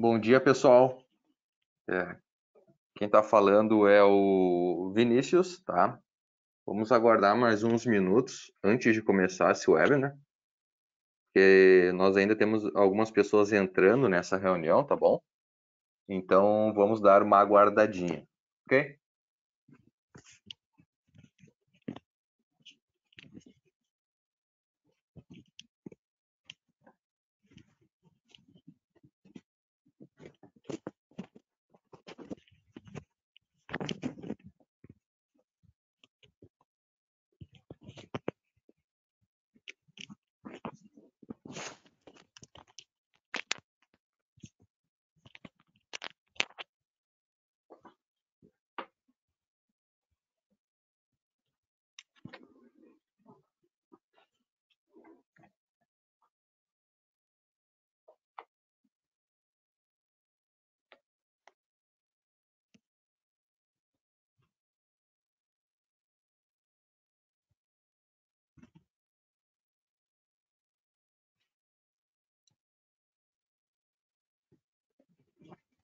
Bom dia, pessoal. É, quem está falando é o Vinícius, tá? Vamos aguardar mais uns minutos antes de começar esse webinar, né? porque nós ainda temos algumas pessoas entrando nessa reunião, tá bom? Então, vamos dar uma aguardadinha, ok?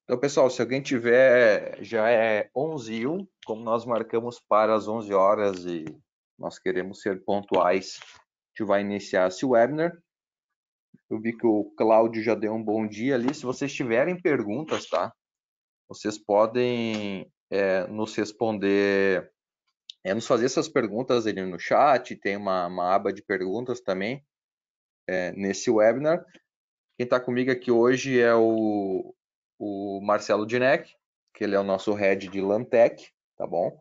Então, pessoal, se alguém tiver, já é 11 e 1, como nós marcamos para as 11 horas e nós queremos ser pontuais, a gente vai iniciar esse webinar. Eu vi que o Cláudio já deu um bom dia ali. Se vocês tiverem perguntas, tá? Vocês podem é, nos responder, é, nos fazer essas perguntas ali no chat, tem uma, uma aba de perguntas também é, nesse webinar. Quem está comigo aqui hoje é o o Marcelo Dinek, que ele é o nosso head de Lantec, tá bom?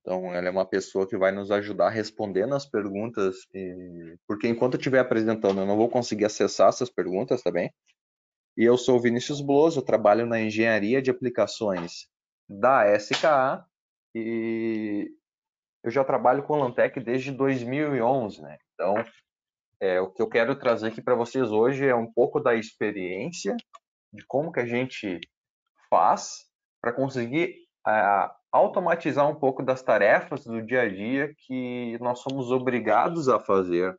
Então, ela é uma pessoa que vai nos ajudar respondendo as perguntas, e... porque enquanto eu estiver apresentando, eu não vou conseguir acessar essas perguntas, tá bem? E eu sou o Vinícius Bloso, eu trabalho na engenharia de aplicações da SKA e eu já trabalho com Lantec desde 2011, né? Então, é, o que eu quero trazer aqui para vocês hoje é um pouco da experiência de como que a gente faz para conseguir automatizar um pouco das tarefas do dia a dia que nós somos obrigados a fazer.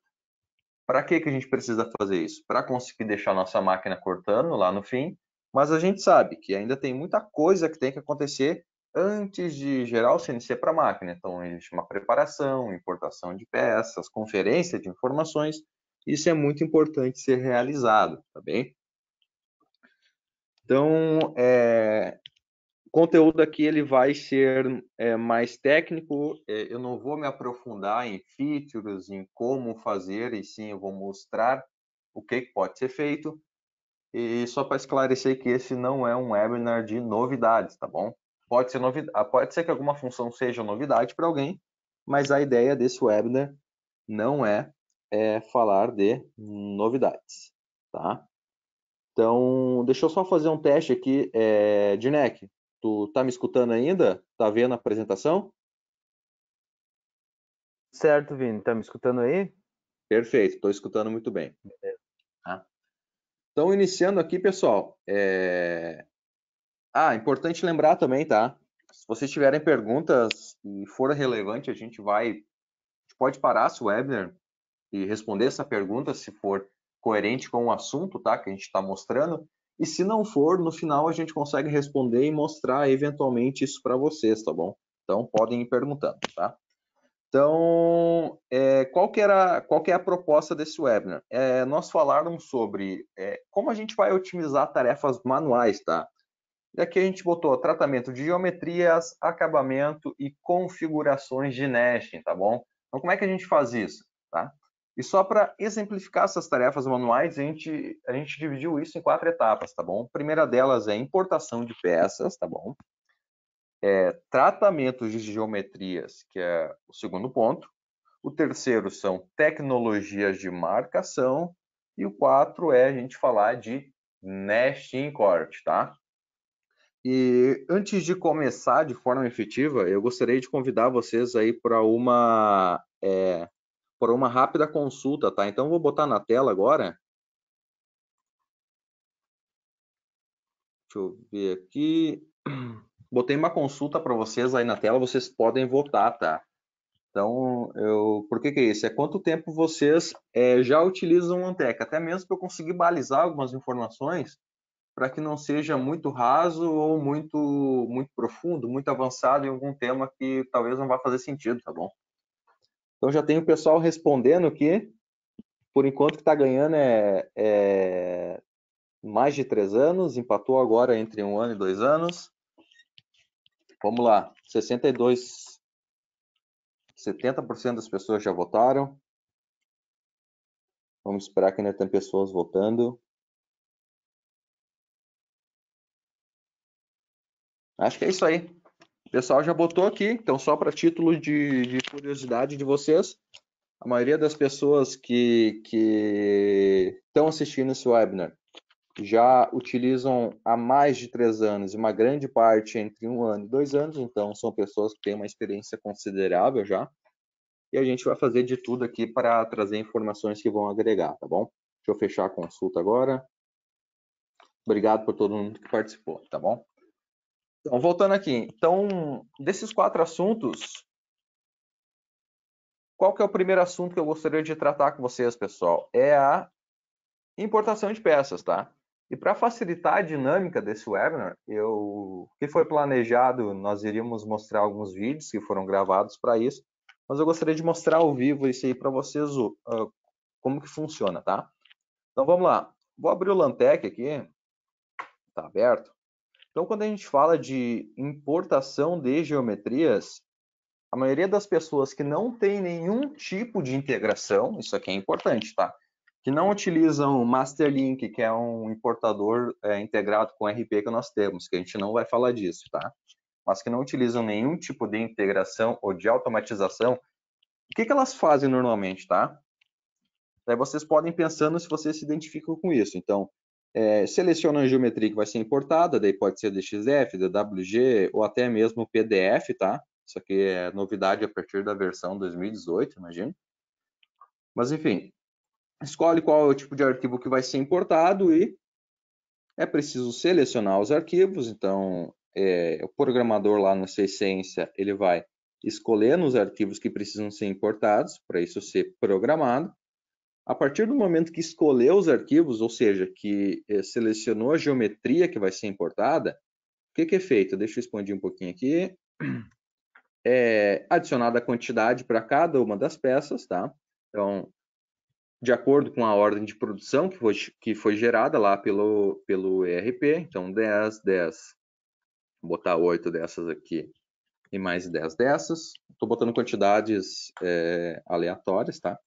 Para que, que a gente precisa fazer isso? Para conseguir deixar nossa máquina cortando lá no fim, mas a gente sabe que ainda tem muita coisa que tem que acontecer antes de gerar o CNC para a máquina. Então, existe uma preparação, importação de peças, conferência de informações. Isso é muito importante ser realizado, tá bem? Então, é, o conteúdo aqui ele vai ser é, mais técnico. É, eu não vou me aprofundar em features, em como fazer, e sim eu vou mostrar o que pode ser feito. E só para esclarecer que esse não é um webinar de novidades, tá bom? Pode ser, novidade, ah, pode ser que alguma função seja novidade para alguém, mas a ideia desse webinar não é, é falar de novidades, tá? Então, deixa eu só fazer um teste aqui. É, eh, Dinec, tu tá me escutando ainda? Tá vendo a apresentação? Certo, Vini. Tá me escutando aí? Perfeito, estou escutando muito bem. Tá? Então, iniciando aqui, pessoal. É... Ah, importante lembrar também, tá? Se vocês tiverem perguntas e for relevante, a gente vai. A gente pode parar esse webinar e responder essa pergunta se for coerente com o assunto tá, que a gente está mostrando. E se não for, no final a gente consegue responder e mostrar eventualmente isso para vocês, tá bom? Então podem ir perguntando, tá? Então, é, qual, que era, qual que é a proposta desse webinar? É, nós falarmos sobre é, como a gente vai otimizar tarefas manuais, tá? E aqui a gente botou tratamento de geometrias, acabamento e configurações de nesting, tá bom? Então, como é que a gente faz isso, tá? E só para exemplificar essas tarefas manuais, a gente, a gente dividiu isso em quatro etapas, tá bom? A primeira delas é importação de peças, tá bom? É, tratamentos de geometrias, que é o segundo ponto. O terceiro são tecnologias de marcação. E o quatro é a gente falar de nesting corte, tá? E antes de começar de forma efetiva, eu gostaria de convidar vocês aí para uma é, por uma rápida consulta, tá? Então, vou botar na tela agora. Deixa eu ver aqui. Botei uma consulta para vocês aí na tela, vocês podem votar, tá? Então, eu, por que, que é isso? É quanto tempo vocês é, já utilizam o Antec, até mesmo para eu conseguir balizar algumas informações para que não seja muito raso ou muito, muito profundo, muito avançado em algum tema que talvez não vá fazer sentido, tá bom? Então já tem o pessoal respondendo que, por enquanto, que está ganhando é, é, mais de três anos, empatou agora entre um ano e dois anos. Vamos lá, 62, 70% das pessoas já votaram. Vamos esperar que ainda tem pessoas votando. Acho que é isso aí. O pessoal já botou aqui, então só para título de, de, curiosidade de vocês, a maioria das pessoas que, que estão assistindo esse webinar já utilizam há mais de três anos, e uma grande parte entre um ano e dois anos, então são pessoas que têm uma experiência considerável já, e a gente vai fazer de tudo aqui para trazer informações que vão agregar, tá bom? Deixa eu fechar a consulta agora. Obrigado por todo mundo que participou, tá bom? Então, voltando aqui. Então, desses quatro assuntos, qual que é o primeiro assunto que eu gostaria de tratar com vocês, pessoal? É a importação de peças, tá? E para facilitar a dinâmica desse webinar, eu que foi planejado, nós iríamos mostrar alguns vídeos que foram gravados para isso, mas eu gostaria de mostrar ao vivo isso aí para vocês, uh, como que funciona, tá? Então vamos lá. Vou abrir o Lantec aqui. Tá aberto. Então, quando a gente fala de importação de geometrias, a maioria das pessoas que não tem nenhum tipo de integração, isso aqui é importante, tá? Que não utilizam o Masterlink, que é um importador é, integrado com o RP que nós temos, que a gente não vai falar disso, tá? Mas que não utilizam nenhum tipo de integração ou de automatização, o que, que elas fazem normalmente, tá? Daí é, vocês podem pensando se vocês se identificam com isso. Então, é, seleciona a geometria que vai ser importada, daí pode ser DXF, DWG ou até mesmo PDF, tá? Isso aqui é novidade a partir da versão 2018, imagino. Mas enfim, escolhe qual é o tipo de arquivo que vai ser importado e é preciso selecionar os arquivos, então é, o programador lá no Essência, ele vai escolher os arquivos que precisam ser importados para isso ser programado. A partir do momento que escolheu os arquivos, ou seja, que eh, selecionou a geometria que vai ser importada, o que, que é feito? Deixa eu expandir um pouquinho aqui. É adicionada a quantidade para cada uma das peças, tá? Então, de acordo com a ordem de produção que foi, que foi gerada lá pelo, pelo ERP, então 10, 10, vou botar 8 dessas aqui e mais 10 dessas. Estou botando quantidades é, aleatórias, tá?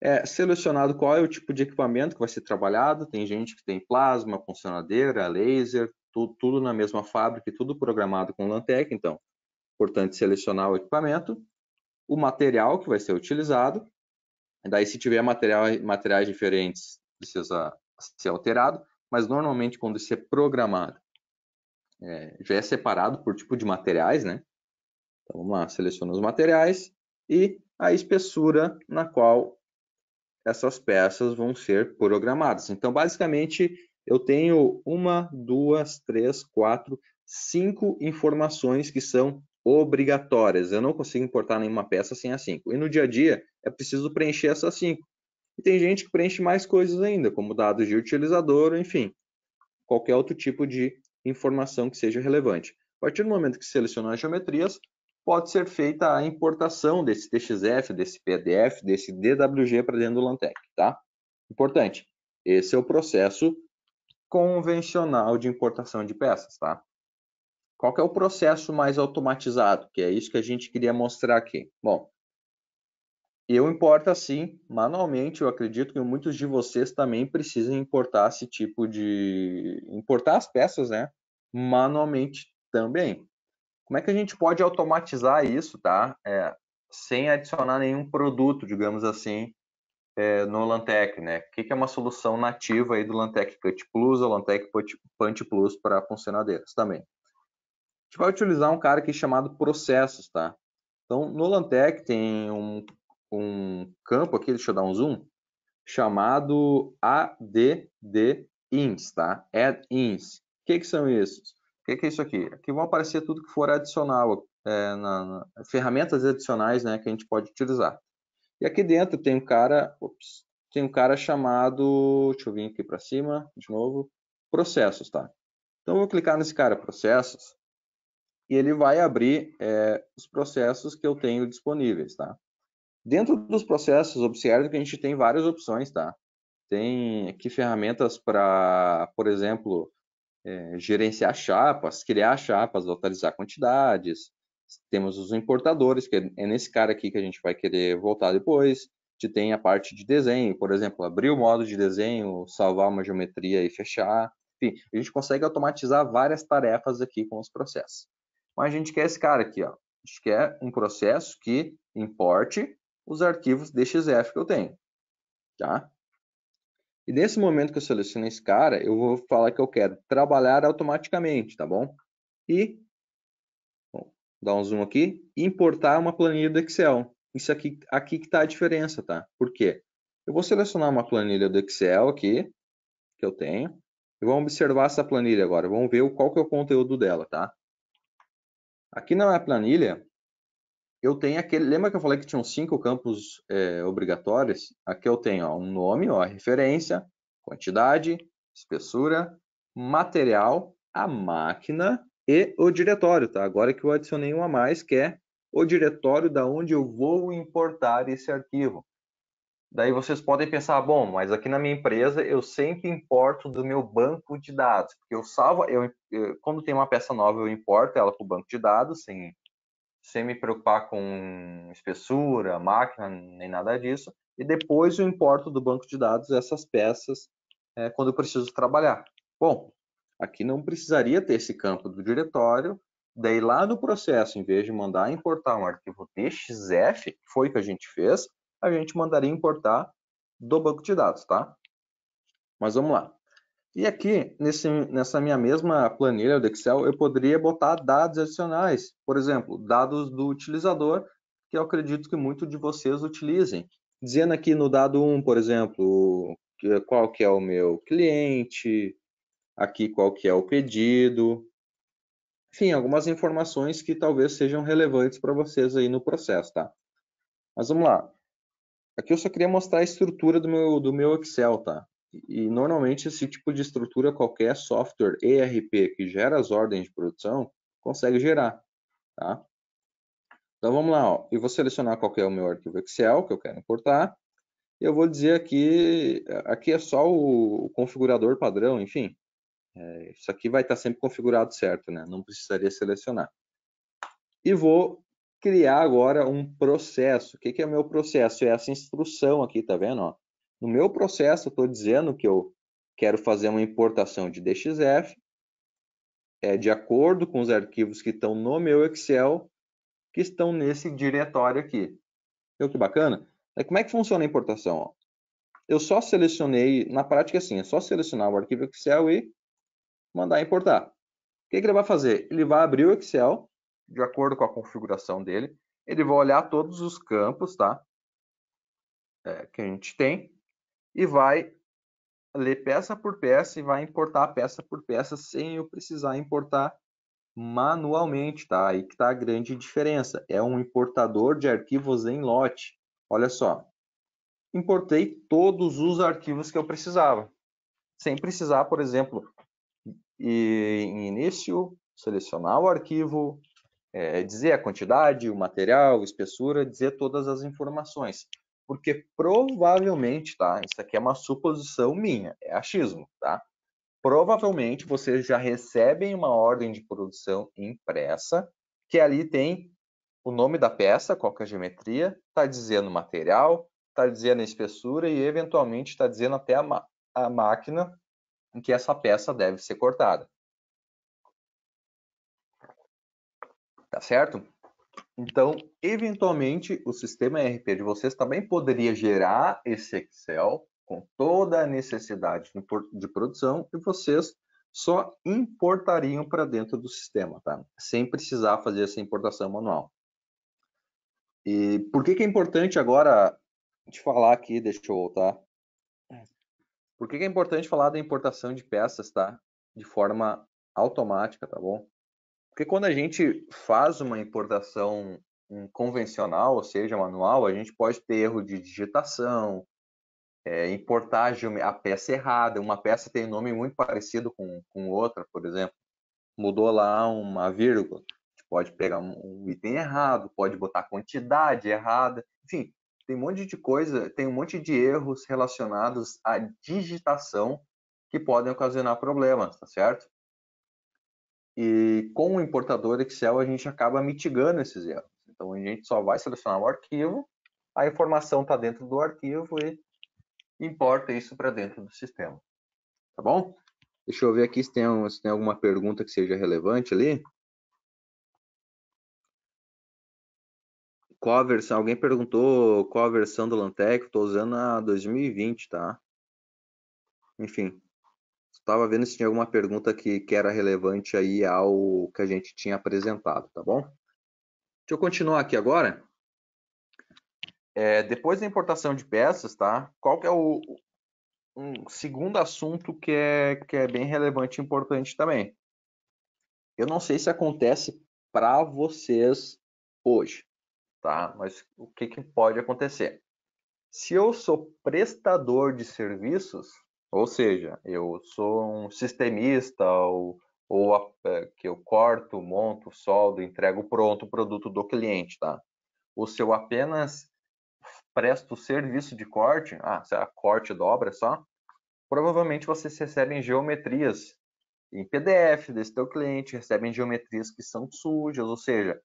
é selecionado qual é o tipo de equipamento que vai ser trabalhado. Tem gente que tem plasma, funcionadeira, laser, tudo, tudo na mesma fábrica e tudo programado com Lantec. Então, importante selecionar o equipamento, o material que vai ser utilizado. Daí, se tiver material, materiais diferentes, precisa ser alterado, mas normalmente quando isso é programado, é, já é separado por tipo de materiais, né? Então, vamos lá, seleciona os materiais e a espessura na qual essas peças vão ser programadas. Então, basicamente, eu tenho uma, duas, três, quatro, cinco informações que são obrigatórias. Eu não consigo importar nenhuma peça sem as cinco. E no dia a dia, é preciso preencher essas cinco. E tem gente que preenche mais coisas ainda, como dados de utilizador, enfim, qualquer outro tipo de informação que seja relevante. A partir do momento que selecionar geometrias, pode ser feita a importação desse TXF, desse PDF, desse DWG para dentro do Lantec, tá? Importante, esse é o processo convencional de importação de peças, tá? Qual que é o processo mais automatizado? Que é isso que a gente queria mostrar aqui. Bom, eu importo assim, manualmente, eu acredito que muitos de vocês também precisam importar esse tipo de... importar as peças, né? Manualmente também. Como é que a gente pode automatizar isso, tá? É, sem adicionar nenhum produto, digamos assim, é, no Lantec, né? O que, que, é uma solução nativa aí do Lantec Cut Plus ou Lantec Punch Plus para funcionadeiras também. A gente vai utilizar um cara aqui chamado processos, tá? Então, no Lantec tem um, um campo aqui, deixa eu dar um zoom, chamado ADD ins, tá? Add ins. O que, que são esses? O que, que, é isso aqui? Aqui vão aparecer tudo que for adicional, é, na, na, ferramentas adicionais né, que a gente pode utilizar. E aqui dentro tem um cara, ops, tem um cara chamado, deixa eu vir aqui para cima, de novo, processos, tá? Então eu vou clicar nesse cara, processos, e ele vai abrir é, os processos que eu tenho disponíveis, tá? Dentro dos processos, observe que a gente tem várias opções, tá? Tem aqui ferramentas para, por exemplo, é, gerenciar chapas, criar chapas, localizar quantidades. Temos os importadores, que é, é nesse cara aqui que a gente vai querer voltar depois. A gente tem a parte de desenho, por exemplo, abrir o modo de desenho, salvar uma geometria e fechar. Enfim, a gente consegue automatizar várias tarefas aqui com os processos. Mas a gente quer esse cara aqui, ó. A gente quer um processo que importe os arquivos DXF que eu tenho. Tá? E nesse momento que eu seleciono esse cara, eu vou falar que eu quero trabalhar automaticamente, tá bom? E, bom, dar um zoom aqui, importar uma planilha do Excel. Isso aqui, aqui que está a diferença, tá? Por quê? Eu vou selecionar uma planilha do Excel aqui, que eu tenho, e vamos observar essa planilha agora, vamos ver qual que é o conteúdo dela, tá? Aqui na é planilha, eu tenho aquele. Lembra que eu falei que tinham cinco campos é, obrigatórios? Aqui eu tenho ó, um nome, ó, referência, quantidade, espessura, material, a máquina e o diretório, tá? Agora que eu adicionei um a mais, que é o diretório da onde eu vou importar esse arquivo. Daí vocês podem pensar, bom, mas aqui na minha empresa eu sempre importo do meu banco de dados, porque eu salvo, eu, eu quando tem uma peça nova eu importo ela para o banco de dados, sem sem me preocupar com espessura, máquina, nem nada disso. E depois eu importo do banco de dados essas peças é, quando eu preciso trabalhar. Bom, aqui não precisaria ter esse campo do diretório. Daí lá no processo, em vez de mandar importar um arquivo .txf, que foi o que a gente fez, a gente mandaria importar do banco de dados, tá? Mas vamos lá. E aqui, nesse, nessa minha mesma planilha do Excel, eu poderia botar dados adicionais. Por exemplo, dados do utilizador, que eu acredito que muitos de vocês utilizem. Dizendo aqui no dado 1, por exemplo, qual que é o meu cliente, aqui qual que é o pedido. Enfim, algumas informações que talvez sejam relevantes para vocês aí no processo, tá? Mas vamos lá. Aqui eu só queria mostrar a estrutura do meu, do meu Excel, tá? E normalmente esse tipo de estrutura qualquer software ERP que gera as ordens de produção consegue gerar, tá? Então vamos lá, ó. eu vou selecionar qual é o meu arquivo Excel que eu quero importar. Eu vou dizer aqui, aqui é só o, o configurador padrão, enfim. É, isso aqui vai estar sempre configurado certo, né? Não precisaria selecionar. E vou criar agora um processo. O que, que é o meu processo? É essa instrução aqui, tá vendo? Ó? No meu processo, eu estou dizendo que eu quero fazer uma importação de DXF, é, de acordo com os arquivos que estão no meu Excel, que estão nesse diretório aqui. Viu que bacana? É, como é que funciona a importação? Ó? Eu só selecionei, na prática assim, é só selecionar o arquivo Excel e mandar importar. O que, que ele vai fazer? Ele vai abrir o Excel, de acordo com a configuração dele, ele vai olhar todos os campos tá? É, que a gente tem, e vai ler peça por peça e vai importar peça por peça sem eu precisar importar manualmente, tá? Aí que tá a grande diferença. É um importador de arquivos em lote. Olha só. Importei todos os arquivos que eu precisava. Sem precisar, por exemplo, em início, selecionar o arquivo, é, dizer a quantidade, o material, a espessura, dizer todas as informações porque provavelmente, tá? Isso aqui é uma suposição minha, é achismo, tá? Provavelmente vocês já recebem uma ordem de produção impressa, que ali tem o nome da peça, qual é a geometria, está dizendo o material, está dizendo a espessura e, eventualmente, está dizendo até a, a máquina em que essa peça deve ser cortada. Tá certo? Então, eventualmente, o sistema ERP de vocês também poderia gerar esse Excel com toda a necessidade de produção e vocês só importariam para dentro do sistema, tá? Sem precisar fazer essa importação manual. E por que, que é importante agora te falar aqui, deixa eu voltar. Por que, que é importante falar da importação de peças, tá? De forma automática, tá bom? Porque quando a gente faz uma importação hum, convencional, ou seja, manual, a gente pode ter erro de digitação, é, importar a peça errada, uma peça tem nome muito parecido com, com outra, por exemplo, mudou lá uma vírgula, pode pegar um item errado, pode botar quantidade errada, enfim, tem um monte de coisa, tem um monte de erros relacionados à digitação que podem ocasionar problemas, tá certo? E com o importador Excel, a gente acaba mitigando esses erros. Então, a gente só vai selecionar o arquivo, a informação está dentro do arquivo e importa isso para dentro do sistema. Tá bom? Deixa eu ver aqui se tem, se tem alguma pergunta que seja relevante ali. Qual a versão? Alguém perguntou qual a versão do Lantec? Estou usando a 2020, tá? Enfim, Estava vendo se tinha alguma pergunta que, que era relevante aí ao que a gente tinha apresentado, tá bom? Deixa eu continuar aqui agora. É, depois da importação de peças, tá? Qual que é o um segundo assunto que é, que é bem relevante e importante também? Eu não sei se acontece para vocês hoje, tá? Mas o que, que pode acontecer? Se eu sou prestador de serviços, ou seja, eu sou um sistemista ou, ou a, é, que eu corto, monto, soldo, entrego pronto o produto do cliente, tá? Ou se eu apenas presto serviço de corte, ah, será é corte dobra só? Provavelmente vocês recebem geometrias em PDF desse teu cliente, recebem geometrias que são sujas, ou seja,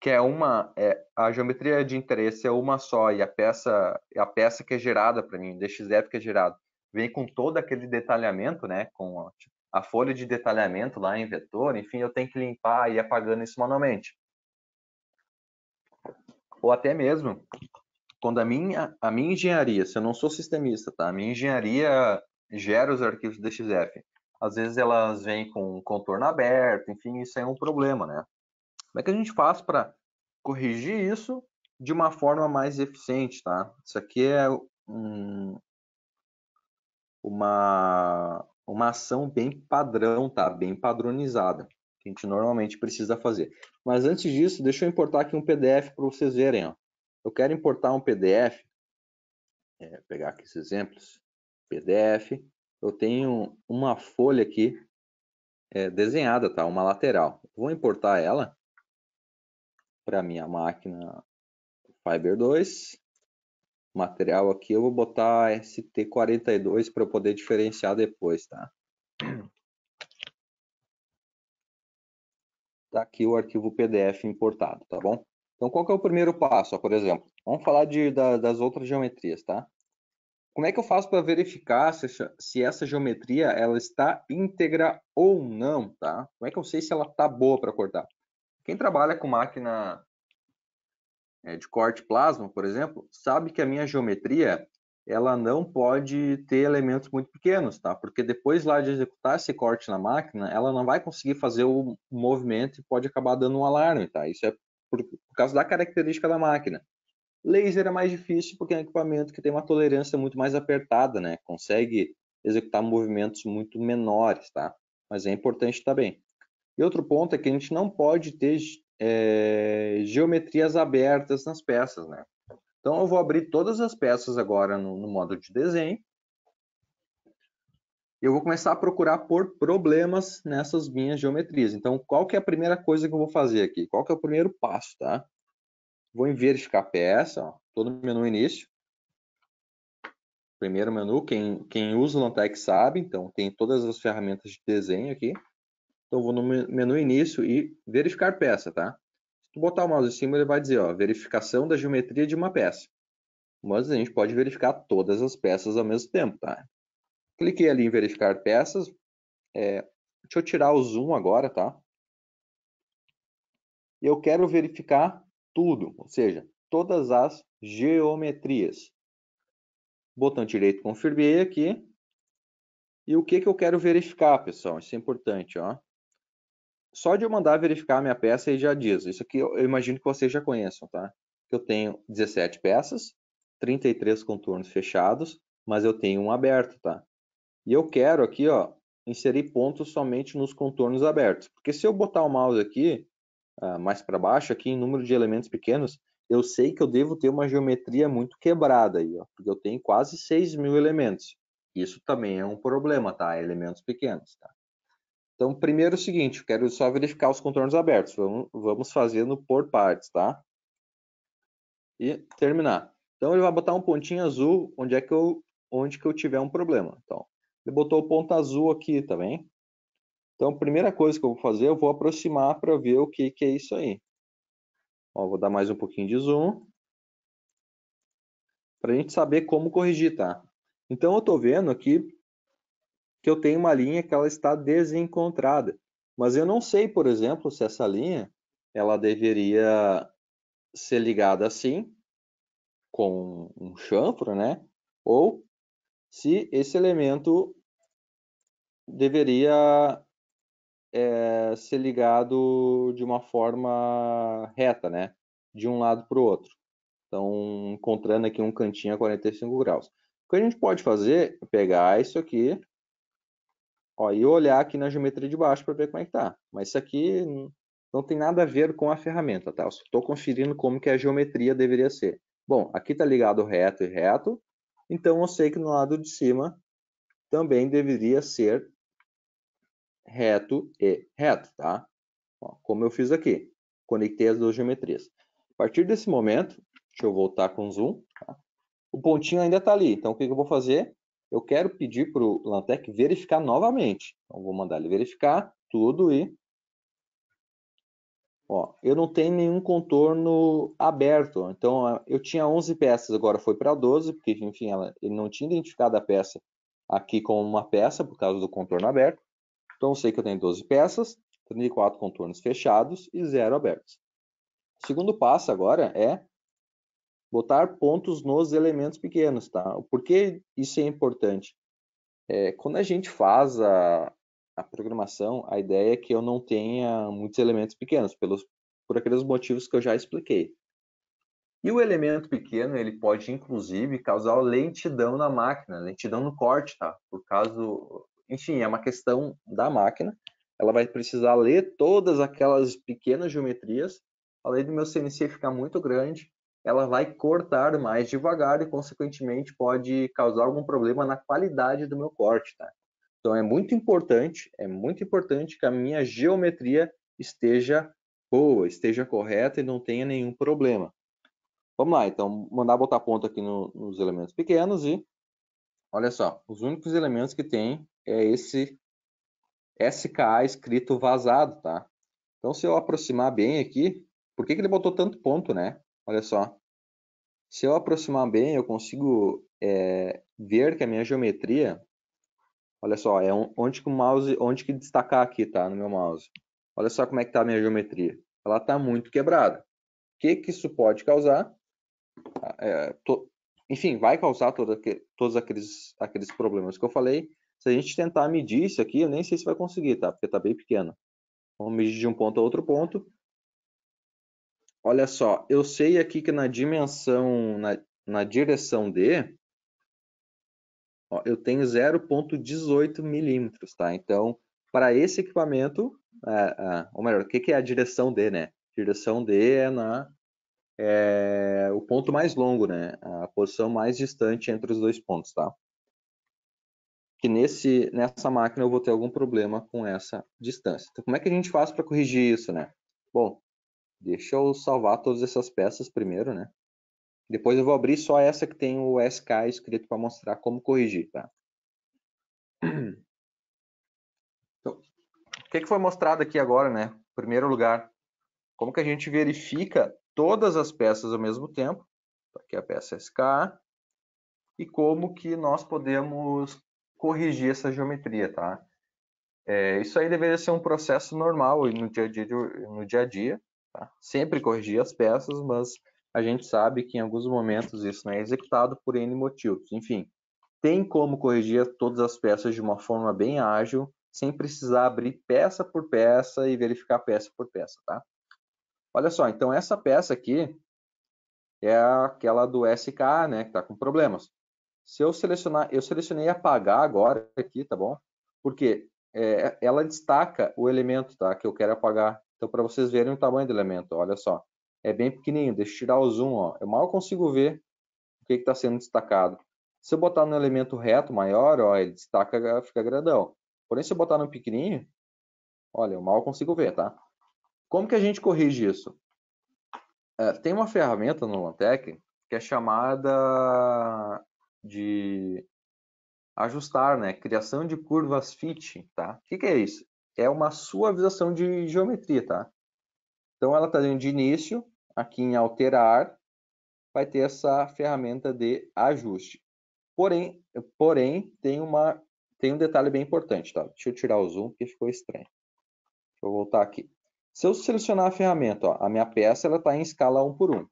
que é uma é, a geometria de interesse é uma só e a peça a peça que é gerada para mim, DXF que é gerado vem com todo aquele detalhamento, né? Com a, tipo, a folha de detalhamento lá em vetor, enfim, eu tenho que limpar e ir apagando isso manualmente. Ou até mesmo, quando a minha, a minha engenharia, se eu não sou sistemista, tá? A minha engenharia gera os arquivos DXF. Às vezes elas vêm com contorno aberto, enfim, isso é um problema, né? Como é que a gente faz para corrigir isso de uma forma mais eficiente, tá? Isso aqui é um, uma, uma ação bem padrão, tá? Bem padronizada, que a gente normalmente precisa fazer. Mas antes disso, deixa eu importar aqui um PDF para vocês verem. Ó. Eu quero importar um PDF, é, pegar aqui esses exemplos, PDF. Eu tenho uma folha aqui é, desenhada, tá? Uma lateral. Vou importar ela para minha máquina Fiber 2 material aqui, eu vou botar ST42 para eu poder diferenciar depois, tá? Tá aqui o arquivo PDF importado, tá bom? Então, qual que é o primeiro passo, ó, por exemplo? Vamos falar de, da, das outras geometrias, tá? Como é que eu faço para verificar se, se, essa geometria ela está íntegra ou não, tá? Como é que eu sei se ela tá boa para cortar? Quem trabalha com máquina é, de corte plasma, por exemplo, sabe que a minha geometria ela não pode ter elementos muito pequenos, tá? Porque depois lá de executar esse corte na máquina, ela não vai conseguir fazer o movimento e pode acabar dando um alarme, tá? Isso é por, por causa da característica da máquina. Laser é mais difícil porque é um equipamento que tem uma tolerância muito mais apertada, né? Consegue executar movimentos muito menores, tá? Mas é importante também. Tá e outro ponto é que a gente não pode ter é, geometrias abertas nas peças, né? Então, eu vou abrir todas as peças agora no, no modo de desenho. Eu vou começar a procurar por problemas nessas minhas geometrias. Então, qual que é a primeira coisa que eu vou fazer aqui? Qual que é o primeiro passo, tá? Vou em verificar peça, todo menu início. Primeiro menu, quem, quem usa o Lantec sabe, então tem todas as ferramentas de desenho aqui. Então, eu vou no menu início e verificar peça, tá? Se tu botar o mouse em cima, ele vai dizer, ó, verificação da geometria de uma peça. Mas a gente pode verificar todas as peças ao mesmo tempo, tá? Cliquei ali em verificar peças. É, deixa eu tirar o zoom agora, tá? Eu quero verificar tudo, ou seja, todas as geometrias. Botão direito, confirmei aqui. E o que, que eu quero verificar, pessoal? Isso é importante, ó só de eu mandar verificar a minha peça, ele já diz. Isso aqui eu imagino que vocês já conheçam, tá? Eu tenho 17 peças, 33 contornos fechados, mas eu tenho um aberto, tá? E eu quero aqui, ó, inserir pontos somente nos contornos abertos. Porque se eu botar o mouse aqui, ah, mais para baixo, aqui em número de elementos pequenos, eu sei que eu devo ter uma geometria muito quebrada aí, ó, porque eu tenho quase 6 mil elementos. Isso também é um problema, tá? Elementos pequenos, tá? Então, primeiro é o seguinte, eu quero só verificar os contornos abertos. Vamos, vamos fazendo por partes, tá? E terminar. Então, ele vai botar um pontinho azul onde é que eu, onde que eu tiver um problema. Então, ele botou o ponto azul aqui, tá bem? Então, a primeira coisa que eu vou fazer, eu vou aproximar para ver o que, que é isso aí. Ó, vou dar mais um pouquinho de zoom. Para a gente saber como corrigir, tá? Então, eu estou vendo aqui que eu tenho uma linha que ela está desencontrada. Mas eu não sei, por exemplo, se essa linha ela deveria ser ligada assim, com um chanfro, né? Ou se esse elemento deveria é, ser ligado de uma forma reta, né? De um lado para o outro. Então, encontrando aqui um cantinho a 45 graus. O que a gente pode fazer é pegar isso aqui, Ó, e olhar aqui na geometria de baixo para ver como é que tá. Mas isso aqui não tem nada a ver com a ferramenta, tá? Eu estou conferindo como que a geometria deveria ser. Bom, aqui está ligado reto e reto, então eu sei que no lado de cima também deveria ser reto e reto, tá? Ó, como eu fiz aqui, conectei as duas geometrias. A partir desse momento, deixa eu voltar com o zoom, tá? o pontinho ainda está ali, então o que, que eu vou fazer? eu quero pedir para o Lantec verificar novamente. Então, vou mandar ele verificar tudo e... Ó, eu não tenho nenhum contorno aberto, então eu tinha 11 peças, agora foi para 12, porque, enfim, ela, ele não tinha identificado a peça aqui como uma peça, por causa do contorno aberto. Então, eu sei que eu tenho 12 peças, 34 contornos fechados e 0 abertos. O segundo passo agora é botar pontos nos elementos pequenos, tá? Por que isso é importante? É, quando a gente faz a, a programação, a ideia é que eu não tenha muitos elementos pequenos, pelos, por aqueles motivos que eu já expliquei. E o elemento pequeno, ele pode, inclusive, causar lentidão na máquina, lentidão no corte, tá? Por causa, Enfim, é uma questão da máquina. Ela vai precisar ler todas aquelas pequenas geometrias, além do meu CNC ficar muito grande, ela vai cortar mais devagar e, consequentemente, pode causar algum problema na qualidade do meu corte, tá? Então, é muito importante, é muito importante que a minha geometria esteja boa, esteja correta e não tenha nenhum problema. Vamos lá, então, mandar botar ponto aqui no, nos elementos pequenos e, olha só, os únicos elementos que tem é esse SKA escrito vazado, tá? Então, se eu aproximar bem aqui, por que, que ele botou tanto ponto, né? Olha só. Se eu aproximar bem, eu consigo é, ver que a minha geometria, olha só, é onde que o mouse, onde que destacar aqui, tá? No meu mouse. Olha só como é que tá a minha geometria. Ela está muito quebrada. O que que isso pode causar? Ah, é, to, enfim, vai causar todo, todos aqueles, aqueles problemas que eu falei. Se a gente tentar medir isso aqui, eu nem sei se vai conseguir, tá? Porque tá bem pequeno. Vamos medir de um ponto a outro ponto olha só, eu sei aqui que na dimensão, na, na direção D, ó, eu tenho 0,18 milímetros, tá? Então, para esse equipamento, é, é, ou melhor, o que, que é a direção D, né? Direção D é na é, o ponto mais longo, né? A posição mais distante entre os dois pontos, tá? Que nesse, nessa máquina eu vou ter algum problema com essa distância. Então, como é que a gente faz para corrigir isso, né? Bom, Deixa eu salvar todas essas peças primeiro, né? Depois eu vou abrir só essa que tem o SK escrito para mostrar como corrigir, tá? Então, o que, que foi mostrado aqui agora, né? Em primeiro lugar, como que a gente verifica todas as peças ao mesmo tempo. Tá aqui a peça SK. E como que nós podemos corrigir essa geometria, tá? É, isso aí deveria ser um processo normal no dia a dia, no dia, a dia Tá? Sempre corrigir as peças, mas a gente sabe que em alguns momentos isso não é executado por N motivos. Enfim, tem como corrigir todas as peças de uma forma bem ágil, sem precisar abrir peça por peça e verificar peça por peça, tá? Olha só, então essa peça aqui é aquela do SK, né, que está com problemas. Se eu selecionar, eu selecionei apagar agora aqui, tá bom? Porque é, ela destaca o elemento, tá, que eu quero apagar. Então, para vocês verem o tamanho do elemento, olha só. É bem pequenininho, deixa eu tirar o zoom, ó. eu mal consigo ver o que está sendo destacado. Se eu botar no elemento reto maior, ó, ele destaca, fica grandão. Porém, se eu botar no pequenininho, olha, eu mal consigo ver, tá? Como que a gente corrige isso? É, tem uma ferramenta no Lantec que é chamada de ajustar, né? Criação de curvas fit, tá? O que, que é isso? é uma suavização de geometria, tá? Então ela está dando de início, aqui em alterar, vai ter essa ferramenta de ajuste. Porém, porém tem, uma, tem um detalhe bem importante, tá? Deixa eu tirar o zoom porque ficou estranho. Deixa eu voltar aqui. Se eu selecionar a ferramenta, ó, a minha peça está em escala 1 por 1.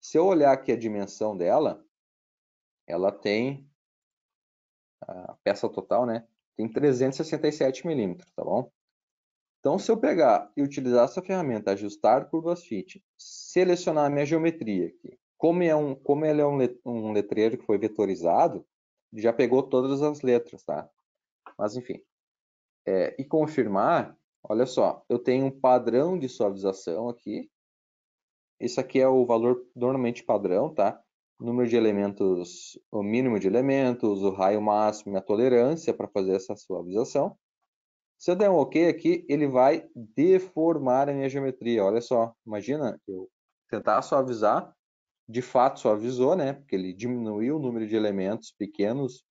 Se eu olhar aqui a dimensão dela, ela tem a peça total, né? tem 367 milímetros, tá bom? Então, se eu pegar e utilizar essa ferramenta, ajustar curvas fit, selecionar a minha geometria aqui, como, é um, como ele é um, um letreiro que foi vetorizado, já pegou todas as letras, tá? Mas, enfim. É, e confirmar, olha só, eu tenho um padrão de suavização aqui. Esse aqui é o valor normalmente padrão, tá? número de elementos, o mínimo de elementos, o raio máximo e a tolerância para fazer essa suavização. Se eu der um OK aqui, ele vai deformar a minha geometria. Olha só, imagina eu tentar suavizar, de fato suavizou, né? Porque ele diminuiu o número de elementos pequenos,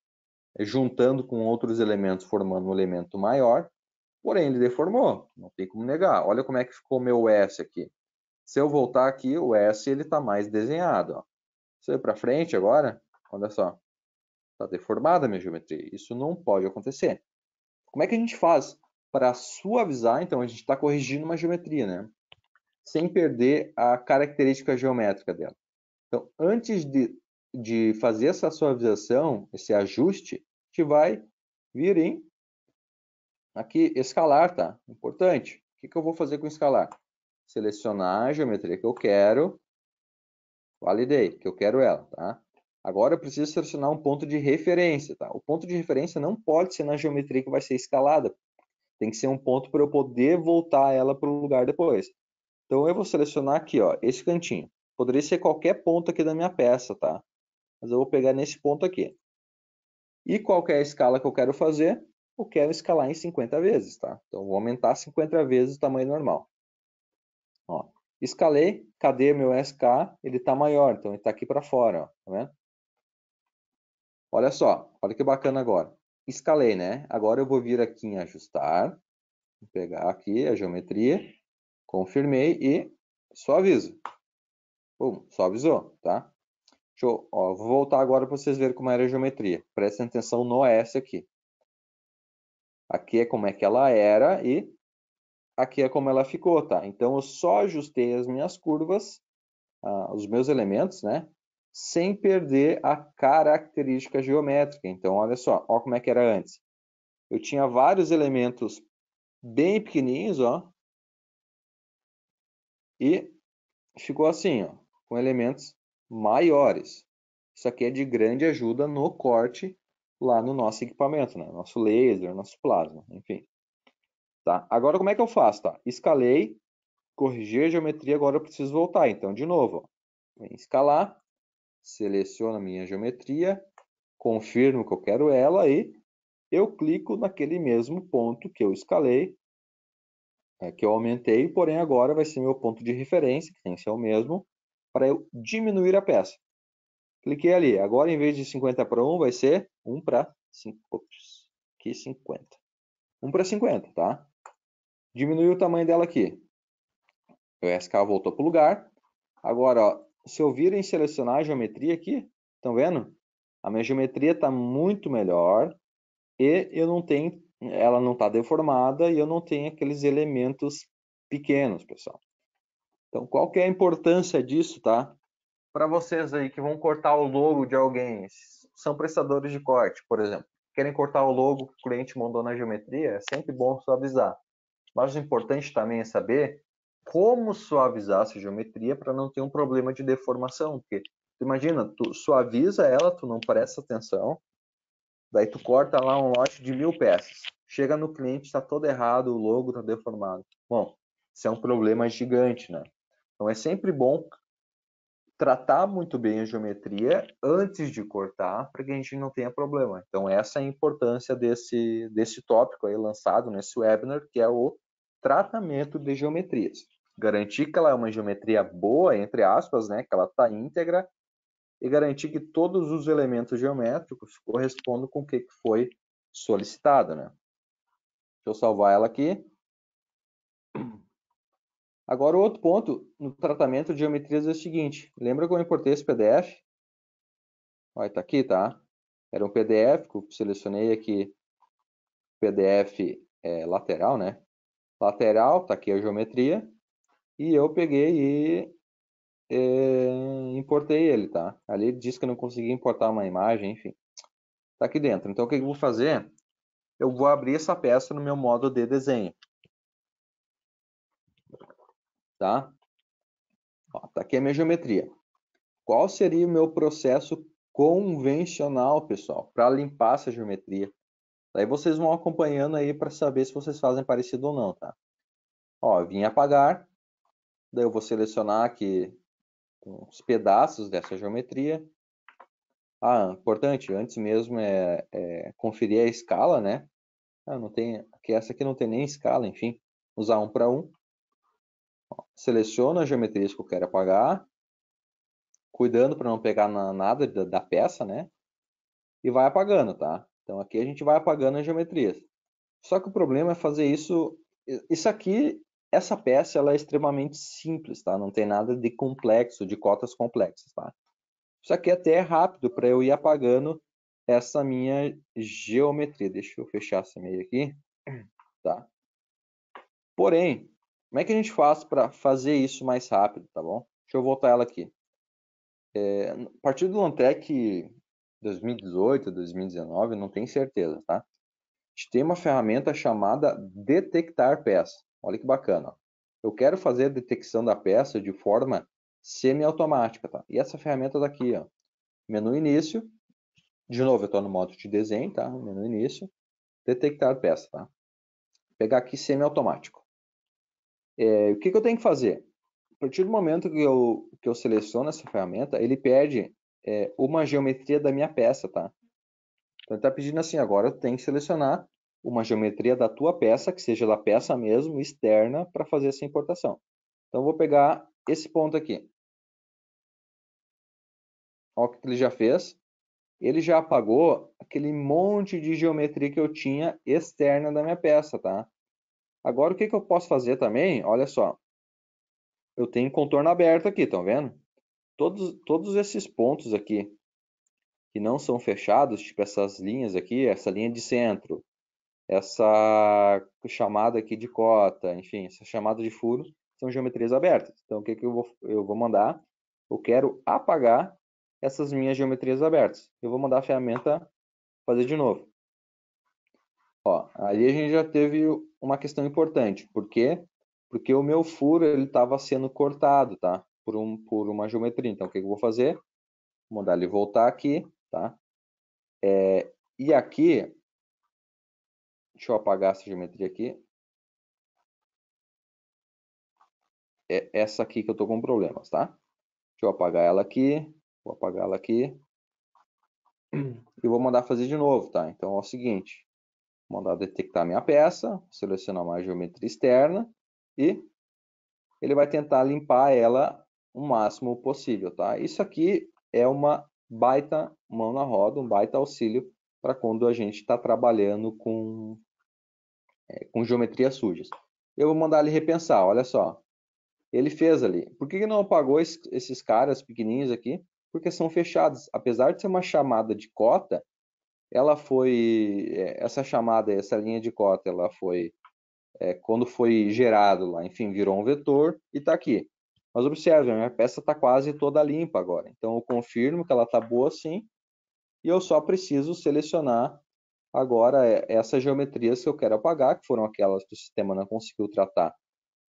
eh, juntando com outros elementos, formando um elemento maior. Porém, ele deformou, não tem como negar. Olha como é que ficou meu S aqui. Se eu voltar aqui, o S ele está mais desenhado. Ó. Você vai para frente agora, olha só, está deformada a minha geometria. Isso não pode acontecer. Como é que a gente faz para suavizar? Então, a gente está corrigindo uma geometria, né? Sem perder a característica geométrica dela. Então, antes de, de fazer essa suavização, esse ajuste, a gente vai vir em aqui escalar, tá? Importante. O que, que eu vou fazer com escalar? Selecionar a geometria que eu quero Validei, que eu quero ela, tá? Agora eu preciso selecionar um ponto de referência, tá? O ponto de referência não pode ser na geometria que vai ser escalada. Tem que ser um ponto para eu poder voltar ela para o lugar depois. Então eu vou selecionar aqui, ó, esse cantinho. Poderia ser qualquer ponto aqui da minha peça, tá? Mas eu vou pegar nesse ponto aqui. E qual é a escala que eu quero fazer? Eu quero escalar em 50 vezes, tá? Então vou aumentar 50 vezes o tamanho normal. Ó, Escalei, cadê meu SK? Ele está maior, então ele está aqui para fora. Ó, tá vendo? Olha só, olha que bacana agora. Escalei, né? Agora eu vou vir aqui em ajustar, vou pegar aqui a geometria, confirmei e aviso. Pum, avisou, tá? Deixa eu, ó, vou voltar agora para vocês verem como era a geometria. Prestem atenção no S aqui. Aqui é como é que ela era e aqui é como ela ficou, tá? Então, eu só ajustei as minhas curvas, ah, os meus elementos, né? Sem perder a característica geométrica. Então, olha só, olha como é que era antes. Eu tinha vários elementos bem pequenininhos, ó. E ficou assim, ó, com elementos maiores. Isso aqui é de grande ajuda no corte lá no nosso equipamento, né? Nosso laser, nosso plasma, enfim. Tá? Agora, como é que eu faço? Tá? Escalei, corrigi a geometria, agora eu preciso voltar. Então, de novo, ó, vem escalar, seleciono a minha geometria, confirmo que eu quero ela e eu clico naquele mesmo ponto que eu escalei, é, que eu aumentei, porém agora vai ser meu ponto de referência, que tem que ser o mesmo, para eu diminuir a peça. Cliquei ali. Agora, em vez de 50 para 1, vai ser 1 para 5. Ops, que 50. 1 para 50, tá? Diminuiu o tamanho dela aqui. O SK voltou para o lugar. Agora, ó, se eu vir em selecionar a geometria aqui, estão vendo? A minha geometria está muito melhor e eu não tenho, ela não está deformada e eu não tenho aqueles elementos pequenos, pessoal. Então, qual que é a importância disso, tá? Para vocês aí que vão cortar o logo de alguém, são prestadores de corte, por exemplo, querem cortar o logo que o cliente mandou na geometria, é sempre bom só avisar. Mas o importante também é saber como suavizar essa geometria para não ter um problema de deformação, porque imagina, tu suaviza ela, tu não presta atenção, daí tu corta lá um lote de mil peças, chega no cliente, está todo errado, o logo está deformado. Bom, isso é um problema gigante, né? Então é sempre bom tratar muito bem a geometria antes de cortar, para que a gente não tenha problema. Então, essa é a importância desse, desse tópico aí lançado nesse webinar, que é o tratamento de geometrias. Garantir que ela é uma geometria boa, entre aspas, né, que ela está íntegra, e garantir que todos os elementos geométricos correspondam com o que foi solicitado. Né? Deixa eu salvar ela aqui. Agora, o outro ponto no tratamento de geometrias é o seguinte. Lembra que eu importei esse PDF? Olha, tá aqui, tá? Era um PDF, que eu selecionei aqui PDF é, lateral, né? Lateral, está aqui a geometria. E eu peguei e é, importei ele, tá? Ali diz que eu não consegui importar uma imagem, enfim. Está aqui dentro. Então, o que eu vou fazer? Eu vou abrir essa peça no meu modo de desenho tá? Ó, tá aqui a minha geometria. Qual seria o meu processo convencional, pessoal, para limpar essa geometria? Daí vocês vão acompanhando aí para saber se vocês fazem parecido ou não, tá? Ó, vim apagar, daí eu vou selecionar aqui os pedaços dessa geometria. Ah, importante, antes mesmo é, é conferir a escala, né? Ah, não tem, que essa aqui não tem nem escala, enfim, usar um para um seleciona as geometrias que eu quero apagar, cuidando para não pegar na, nada da, da, peça, né? E vai apagando, tá? Então aqui a gente vai apagando as geometrias. Só que o problema é fazer isso... Isso aqui, essa peça, ela é extremamente simples, tá? Não tem nada de complexo, de cotas complexas, tá? Isso aqui até é rápido para eu ir apagando essa minha geometria. Deixa eu fechar esse meio aqui. Tá. Porém, como é que a gente faz para fazer isso mais rápido, tá bom? Deixa eu voltar ela aqui. É, a partir do Lantec 2018, 2019, não tenho certeza, tá? A gente tem uma ferramenta chamada detectar peça. Olha que bacana. Ó. Eu quero fazer a detecção da peça de forma semi-automática, tá? E essa ferramenta daqui, tá ó. Menu início. De novo, eu estou no modo de desenho, tá? Menu início. Detectar peça, tá? Vou pegar aqui semi-automático. É, o que, que, eu tenho que fazer? A partir do momento que eu, que eu seleciono essa ferramenta, ele pede é, uma geometria da minha peça, tá? Então ele está pedindo assim, agora eu tenho que selecionar uma geometria da tua peça, que seja da peça mesmo, externa, para fazer essa importação. Então eu vou pegar esse ponto aqui. Olha o que ele já fez. Ele já apagou aquele monte de geometria que eu tinha externa da minha peça, tá? Agora, o que, que eu posso fazer também? Olha só. Eu tenho um contorno aberto aqui, estão vendo? Todos, todos esses pontos aqui que não são fechados, tipo essas linhas aqui, essa linha de centro, essa chamada aqui de cota, enfim, essa chamada de furo, são geometrias abertas. Então, o que, que eu, vou, eu vou mandar? Eu quero apagar essas minhas geometrias abertas. Eu vou mandar a ferramenta fazer de novo. Ó, ali a gente já teve uma questão importante. Por quê? Porque o meu furo ele estava sendo cortado, tá? Por, um, por uma geometria. Então, o que, que eu vou fazer? Vou mandar ele voltar aqui, tá? É, e aqui, deixa eu apagar essa geometria aqui. É essa aqui que eu tô com problemas, tá? Deixa eu apagar ela aqui, vou apagar ela aqui. E vou mandar fazer de novo, tá? Então é o seguinte, mandar detectar minha peça, selecionar uma geometria externa e ele vai tentar limpar ela o máximo possível, tá? Isso aqui é uma baita mão na roda, um baita auxílio para quando a gente está trabalhando com, é, com geometrias sujas. Eu vou mandar ele repensar, olha só. Ele fez ali. Por que, que não apagou esses caras pequenininhos aqui? Porque são fechados. Apesar de ser uma chamada de cota, ela foi é, essa chamada, essa linha de cota, ela foi é, quando foi gerado lá, enfim, virou um vetor e está aqui. Mas observe, a minha peça está quase toda limpa agora. Então eu confirmo que ela está boa sim. E eu só preciso selecionar agora é, essas geometrias que eu quero apagar, que foram aquelas que o sistema não conseguiu tratar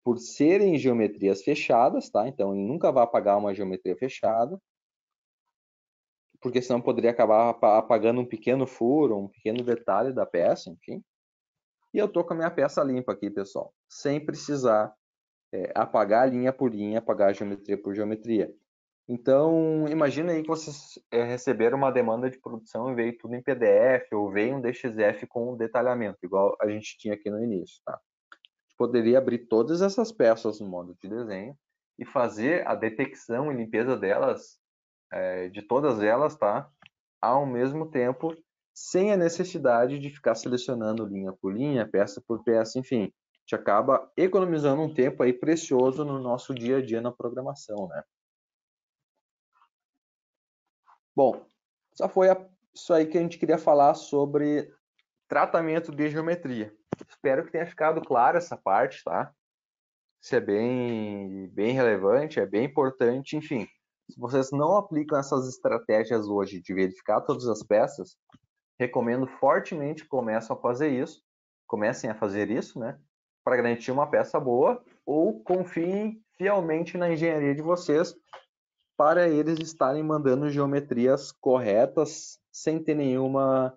por serem geometrias fechadas, tá? Então ele nunca vai apagar uma geometria fechada porque senão poderia acabar apagando um pequeno furo, um pequeno detalhe da peça, enfim. E eu estou com a minha peça limpa aqui, pessoal, sem precisar é, apagar linha por linha, apagar geometria por geometria. Então, imagina aí que vocês é, receberam uma demanda de produção e veio tudo em PDF ou veio um DXF com um detalhamento, igual a gente tinha aqui no início, tá? poderia abrir todas essas peças no modo de desenho e fazer a detecção e limpeza delas é, de todas elas, tá? Ao mesmo tempo, sem a necessidade de ficar selecionando linha por linha, peça por peça, enfim. A gente acaba economizando um tempo aí precioso no nosso dia a dia na programação, né? Bom, só foi a, isso aí que a gente queria falar sobre tratamento de geometria. Espero que tenha ficado clara essa parte, tá? Isso é bem, bem relevante, é bem importante, enfim. Se vocês não aplicam essas estratégias hoje de verificar todas as peças, recomendo fortemente que comecem a fazer isso, comecem a fazer isso, né? Para garantir uma peça boa ou confiem fielmente na engenharia de vocês para eles estarem mandando geometrias corretas sem ter nenhuma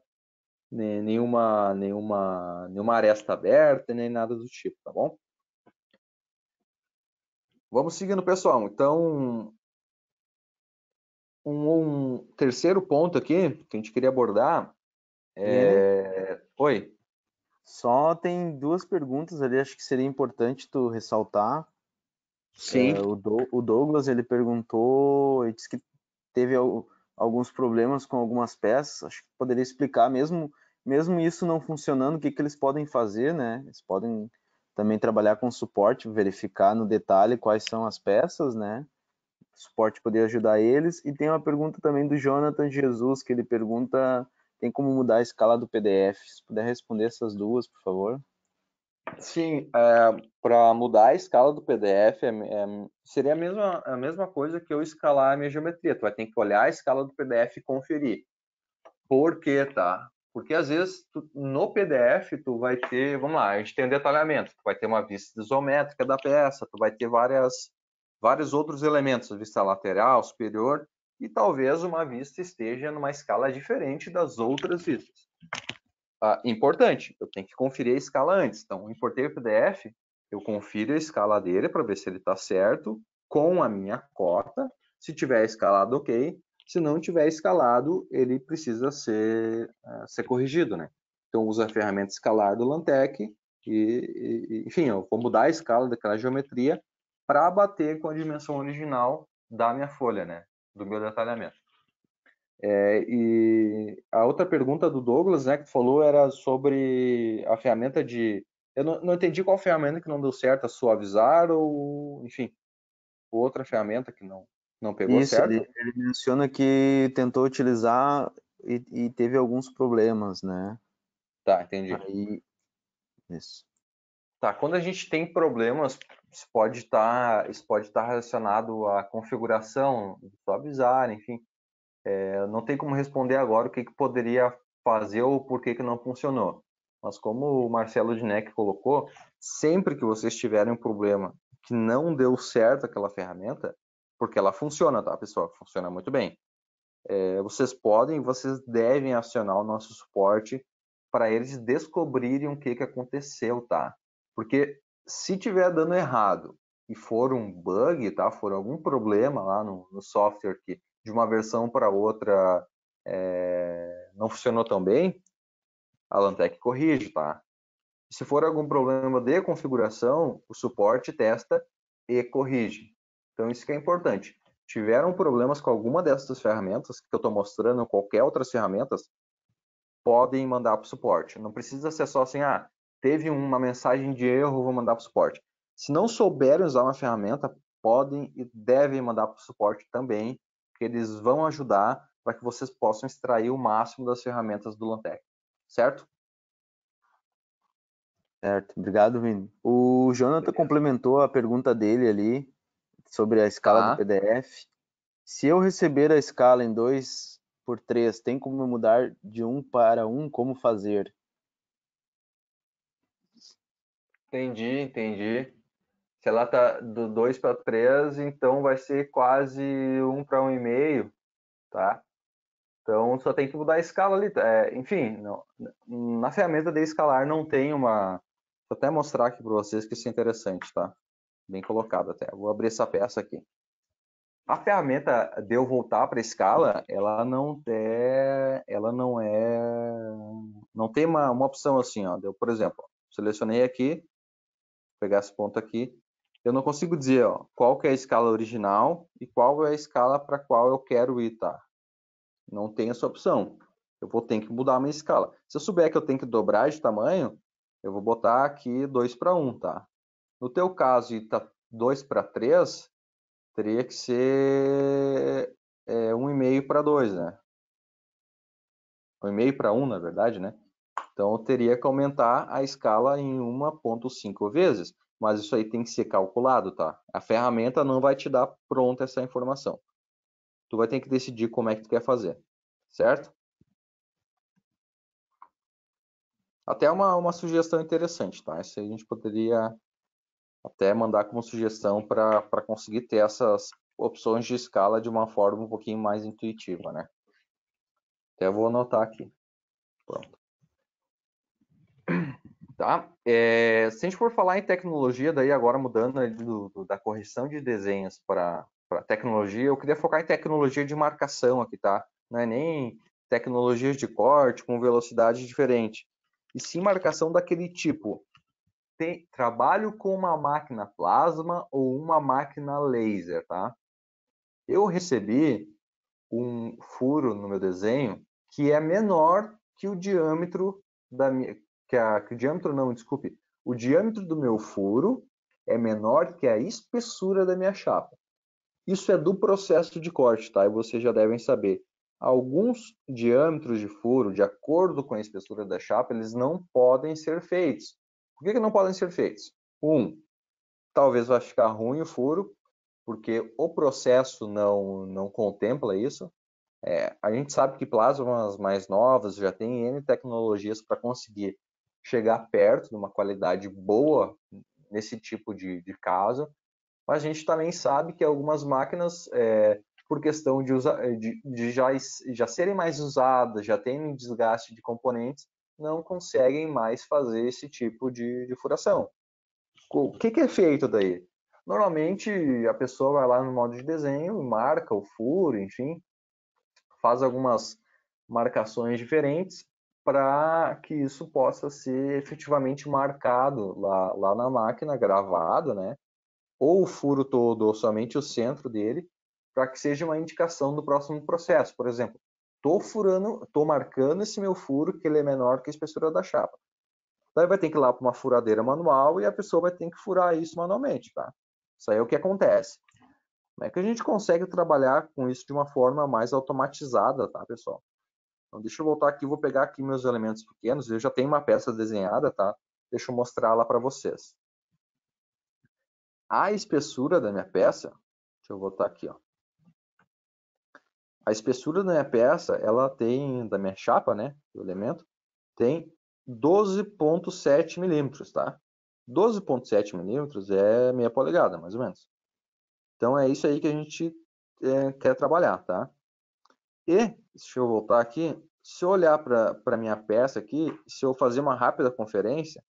nenhuma nenhuma nenhuma aresta aberta nem nada do tipo, tá bom? Vamos seguindo, pessoal. Então, um, um, terceiro ponto aqui que a gente queria abordar. É... Oi. Só tem duas perguntas ali, acho que seria importante tu ressaltar. Sim. É, o, Do, o, Douglas ele perguntou, ele disse que teve al, alguns problemas com algumas peças. Acho que poderia explicar, mesmo, mesmo isso não funcionando, o que, que eles podem fazer, né? Eles podem também trabalhar com suporte, verificar no detalhe quais são as peças, né? suporte poder ajudar eles. E tem uma pergunta também do Jonathan Jesus, que ele pergunta: tem como mudar a escala do PDF? Se puder responder essas duas, por favor. Sim, é, para mudar a escala do PDF é, é, seria a mesma, a mesma coisa que eu escalar a minha geometria. Tu vai ter que olhar a escala do PDF e conferir. Por quê, tá? Porque às vezes tu, no PDF tu vai ter, vamos lá, a gente tem um detalhamento, tu vai ter uma vista isométrica da peça, tu vai ter várias vários outros elementos, vista lateral, superior, e talvez uma vista esteja numa escala diferente das outras vistas. Ah, importante, eu tenho que conferir a escala antes. Então, importei o PDF, eu confiro a escala dele para ver se ele está certo com a minha cota. Se tiver escalado, ok. Se não tiver escalado, ele precisa ser, uh, ser corrigido, né? Então, usa a ferramenta escalar do Lantec e, e, enfim, eu vou mudar a escala daquela geometria para bater com a dimensão original da minha folha, né? Do meu detalhamento. É, e a outra pergunta do Douglas, né, que tu falou, era sobre a ferramenta de. Eu não, não entendi qual ferramenta que não deu certo, a suavizar ou, enfim, outra ferramenta que não, não pegou Isso, certo. Ele, ele menciona que tentou utilizar e, e, teve alguns problemas, né? Tá, entendi. Aí, isso. Tá, quando a gente tem problemas, isso pode estar, tá, isso pode estar tá relacionado à configuração, avisar, enfim. É, não tem como responder agora o que, que poderia fazer ou por que, que não funcionou. Mas como o Marcelo Dinek colocou, sempre que vocês tiverem um problema que não deu certo aquela ferramenta, porque ela funciona, tá, pessoal? Funciona muito bem. É, vocês podem, vocês devem acionar o nosso suporte para eles descobrirem o que, que aconteceu, tá? Porque se tiver dando errado e for um bug, tá? For algum problema lá no, no software que de uma versão para outra é, não funcionou tão bem, a Lantec corrige, tá? Se for algum problema de configuração, o suporte testa e corrige. Então isso que é importante. Tiveram problemas com alguma dessas ferramentas que eu estou mostrando, qualquer outras ferramentas, podem mandar para o suporte. Não precisa ser só assim, ah, teve uma mensagem de erro, vou mandar para o suporte. Se não souberem usar uma ferramenta, podem e devem mandar para o suporte também, que eles vão ajudar para que vocês possam extrair o máximo das ferramentas do Lantec, certo? Certo, obrigado, Vini. O Jonathan obrigado. complementou a pergunta dele ali sobre a escala ah. do PDF. Se eu receber a escala em 2 por 3, tem como mudar de 1 um para 1? Um, como fazer? Entendi, entendi. Se ela tá do 2 para 3, então vai ser quase 1 para 1,5, tá? Então só tem que mudar a escala ali. É, enfim, não, na ferramenta de escalar não tem uma. Vou até mostrar aqui para vocês que isso é interessante, tá? Bem colocado até. Vou abrir essa peça aqui. A ferramenta de eu voltar para a escala, ela não é, ela não é, não tem uma, uma opção assim, ó. Eu, por exemplo, selecionei aqui, pegar esse ponto aqui, eu não consigo dizer ó, qual que é a escala original e qual é a escala para qual eu quero ir, tá? Não tem essa opção. Eu vou ter que mudar a minha escala. Se eu souber que eu tenho que dobrar de tamanho, eu vou botar aqui 2 para 1, tá? No teu caso, ir 2 para 3, teria que ser é, 1,5 para 2, né? 1,5 para 1, na verdade, né? Então, eu teria que aumentar a escala em 1.5 vezes, mas isso aí tem que ser calculado, tá? A ferramenta não vai te dar pronta essa informação. Tu vai ter que decidir como é que tu quer fazer, certo? Até uma, uma sugestão interessante, tá? Isso aí a gente poderia até mandar como sugestão para conseguir ter essas opções de escala de uma forma um pouquinho mais intuitiva, né? Até vou anotar aqui. Pronto. Tá? É, se a gente for falar em tecnologia, daí agora mudando né, do, do, da correção de desenhos para tecnologia, eu queria focar em tecnologia de marcação aqui, tá? Não é nem tecnologias de corte com velocidade diferente, e sim marcação daquele tipo. Tem, trabalho com uma máquina plasma ou uma máquina laser, tá? Eu recebi um furo no meu desenho que é menor que o diâmetro da minha, que, a, que o diâmetro não, desculpe, o diâmetro do meu furo é menor que a espessura da minha chapa. Isso é do processo de corte, tá? E vocês já devem saber. Alguns diâmetros de furo, de acordo com a espessura da chapa, eles não podem ser feitos. Por que, que não podem ser feitos? Um, talvez vai ficar ruim o furo, porque o processo não, não contempla isso. É, a gente sabe que plasmas mais novas já têm N tecnologias para conseguir chegar perto de uma qualidade boa nesse tipo de, de caso, mas a gente também sabe que algumas máquinas, é, por questão de, usa, eh, de, de já, já serem mais usadas, já terem desgaste de componentes, não conseguem mais fazer esse tipo de, de furação. O que, que é feito daí? Normalmente a pessoa vai lá no modo de desenho, marca o furo, enfim, faz algumas marcações diferentes para que isso possa ser efetivamente marcado lá, lá na máquina, gravado, né? Ou o furo todo, ou somente o centro dele, para que seja uma indicação do próximo processo. Por exemplo, estou furando, estou marcando esse meu furo que ele é menor que a espessura da chapa. Daí vai ter que ir lá para uma furadeira manual e a pessoa vai ter que furar isso manualmente, tá? Isso aí é o que acontece. Como é que a gente consegue trabalhar com isso de uma forma mais automatizada, tá, pessoal? Então, deixa eu voltar aqui, vou pegar aqui meus elementos pequenos, eu já tenho uma peça desenhada, tá? Deixa eu mostrá-la para vocês. A espessura da minha peça, deixa eu voltar aqui, ó. A espessura da minha peça, ela tem, da minha chapa, né, do elemento, tem 12.7 milímetros, tá? 12.7 milímetros é meia polegada, mais ou menos. Então, é isso aí que a gente é, quer trabalhar, tá? E Deixa eu voltar aqui. Se eu olhar para a minha peça aqui, se eu fazer uma rápida conferência,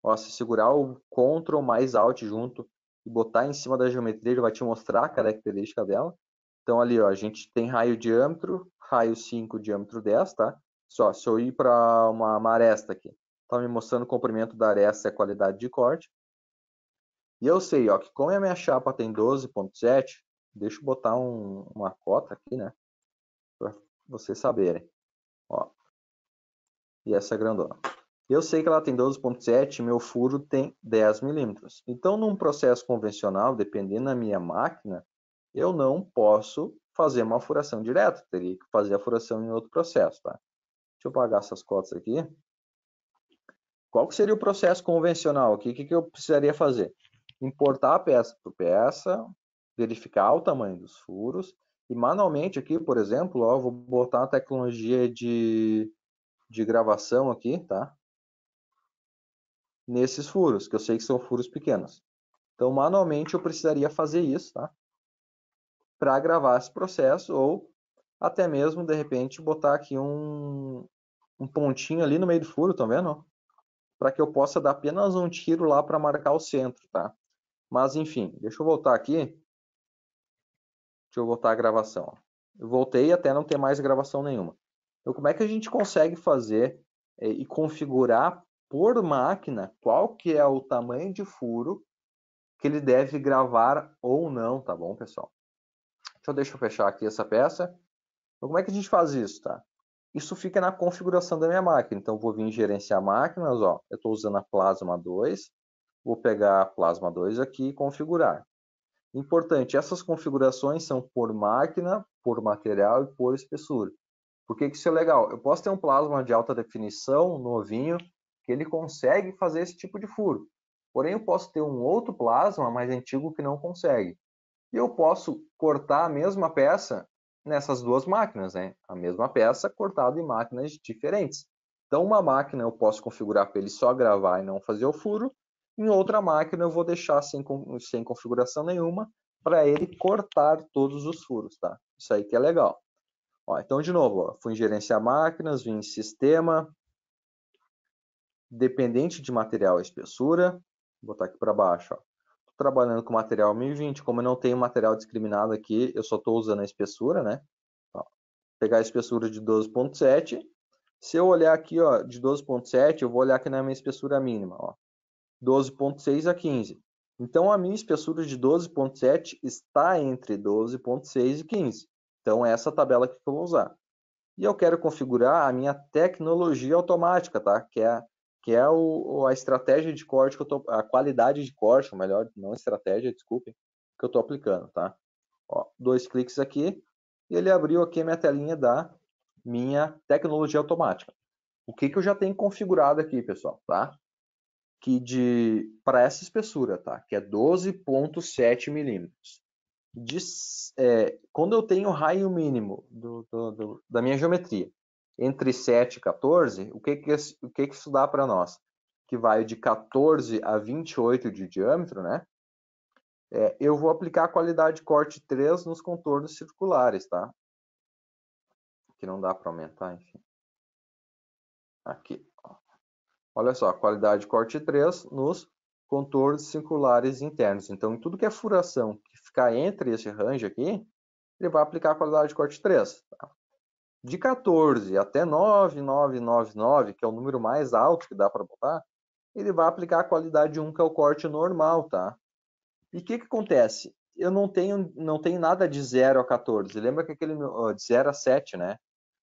ó, se segurar o Ctrl mais Alt junto e botar em cima da geometria, ele vai te mostrar a característica dela. Então ali ó, a gente tem raio diâmetro, raio 5, diâmetro 10, tá? Só, se eu ir para uma, uma aresta aqui, tá me mostrando o comprimento da aresta e a qualidade de corte. E eu sei ó, que como a minha chapa tem 12.7, deixa eu botar um, uma cota aqui, né? vocês saberem. Ó. E essa é grandona. Eu sei que ela tem 12.7, meu furo tem 10 milímetros. Então, num processo convencional, dependendo da minha máquina, eu não posso fazer uma furação direta. Teria que fazer a furação em outro processo, tá? Deixa eu apagar essas cotas aqui. Qual seria o processo convencional aqui? O que, que eu precisaria fazer? Importar a peça por peça, verificar o tamanho dos furos e manualmente aqui, por exemplo, ó, vou botar uma tecnologia de, de gravação aqui, tá? Nesses furos, que eu sei que são furos pequenos. Então, manualmente eu precisaria fazer isso, tá? Para gravar esse processo ou até mesmo, de repente, botar aqui um, um pontinho ali no meio do furo, estão tá vendo? Para que eu possa dar apenas um tiro lá para marcar o centro, tá? Mas, enfim, deixa eu voltar aqui Deixa eu voltar a gravação. Eu voltei até não ter mais gravação nenhuma. Então, como é que a gente consegue fazer eh, e configurar por máquina qual que é o tamanho de furo que ele deve gravar ou não, tá bom, pessoal? Então, deixa eu fechar aqui essa peça. Então, como é que a gente faz isso, tá? Isso fica na configuração da minha máquina. Então, vou vir em gerenciar máquinas, ó. Eu estou usando a Plasma 2. Vou pegar a Plasma 2 aqui e configurar. Importante, essas configurações são por máquina, por material e por espessura. Por que, que isso é legal? Eu posso ter um plasma de alta definição, novinho, que ele consegue fazer esse tipo de furo. Porém, eu posso ter um outro plasma mais antigo que não consegue. E eu posso cortar a mesma peça nessas duas máquinas, né? A mesma peça cortada em máquinas diferentes. Então, uma máquina eu posso configurar para ele só gravar e não fazer o furo, em outra máquina eu vou deixar sem, sem configuração nenhuma para ele cortar todos os furos, tá? Isso aí que é legal. Ó, então, de novo, ó, fui em gerenciar máquinas, vim em sistema, dependente de material e espessura, vou botar aqui para baixo, ó. Tô trabalhando com material 1020, como eu não tenho material discriminado aqui, eu só estou usando a espessura, né? Ó, pegar a espessura de 12.7, se eu olhar aqui, ó, de 12.7, eu vou olhar aqui na é minha espessura mínima, ó. 12,6 a 15. Então, a minha espessura de 12,7 está entre 12,6 e 15. Então, é essa tabela que eu vou usar. E eu quero configurar a minha tecnologia automática, tá? que é, que é o, a estratégia de corte, que eu tô, a qualidade de corte, ou melhor, não estratégia, desculpem, que eu estou aplicando. Tá? Ó, dois cliques aqui e ele abriu aqui a minha telinha da minha tecnologia automática. O que, que eu já tenho configurado aqui, pessoal? Tá? que de para essa espessura, tá? Que é 12,7 milímetros. De, é, quando eu tenho raio mínimo do, do, do, da minha geometria entre 7 e 14, o que que, o que, que isso dá para nós? Que vai de 14 a 28 de diâmetro, né? É, eu vou aplicar a qualidade corte 3 nos contornos circulares, tá? Que não dá para aumentar, enfim. Aqui, ó. Olha só, qualidade corte 3 nos contornos circulares internos. Então, em tudo que é furação que ficar entre esse range aqui, ele vai aplicar a qualidade corte 3. Tá? De 14 até 9999, que é o número mais alto que dá para botar, ele vai aplicar a qualidade 1, que é o corte normal, tá? E o que, que acontece? Eu não tenho, não tenho nada de 0 a 14. Lembra que aquele de 0 a 7, né?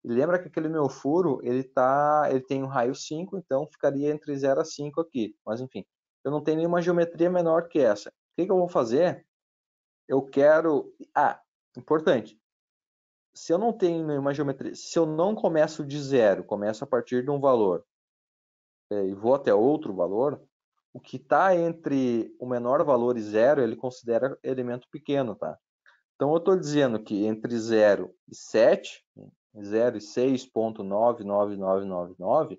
E lembra que aquele meu furo, ele, tá, ele tem um raio 5, então ficaria entre 0 a 5 aqui. Mas enfim, eu não tenho nenhuma geometria menor que essa. O que, que eu vou fazer? Eu quero... Ah, importante. Se eu não tenho nenhuma geometria, se eu não começo de zero, começo a partir de um valor é, e vou até outro valor, o que está entre o menor valor e zero, ele considera elemento pequeno, tá? Então, eu estou dizendo que entre 0 e 7, 0,6.99999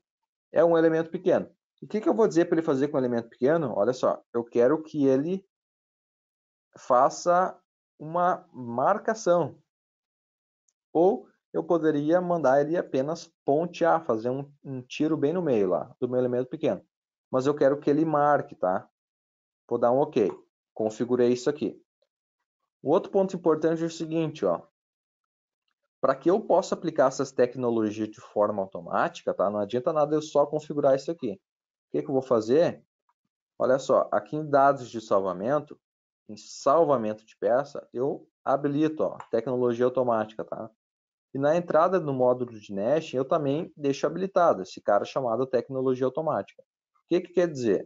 é um elemento pequeno. E o que, que eu vou dizer para ele fazer com o um elemento pequeno? Olha só, eu quero que ele faça uma marcação. Ou eu poderia mandar ele apenas pontear, fazer um, um, tiro bem no meio lá, do meu elemento pequeno. Mas eu quero que ele marque, tá? Vou dar um OK. Configurei isso aqui. O outro ponto importante é o seguinte, ó para que eu possa aplicar essas tecnologias de forma automática, tá? Não adianta nada eu só configurar isso aqui. O que, que eu vou fazer? Olha só, aqui em dados de salvamento, em salvamento de peça, eu habilito, ó, tecnologia automática, tá? E na entrada do módulo de NEST, eu também deixo habilitado esse cara chamado tecnologia automática. O que, que quer dizer?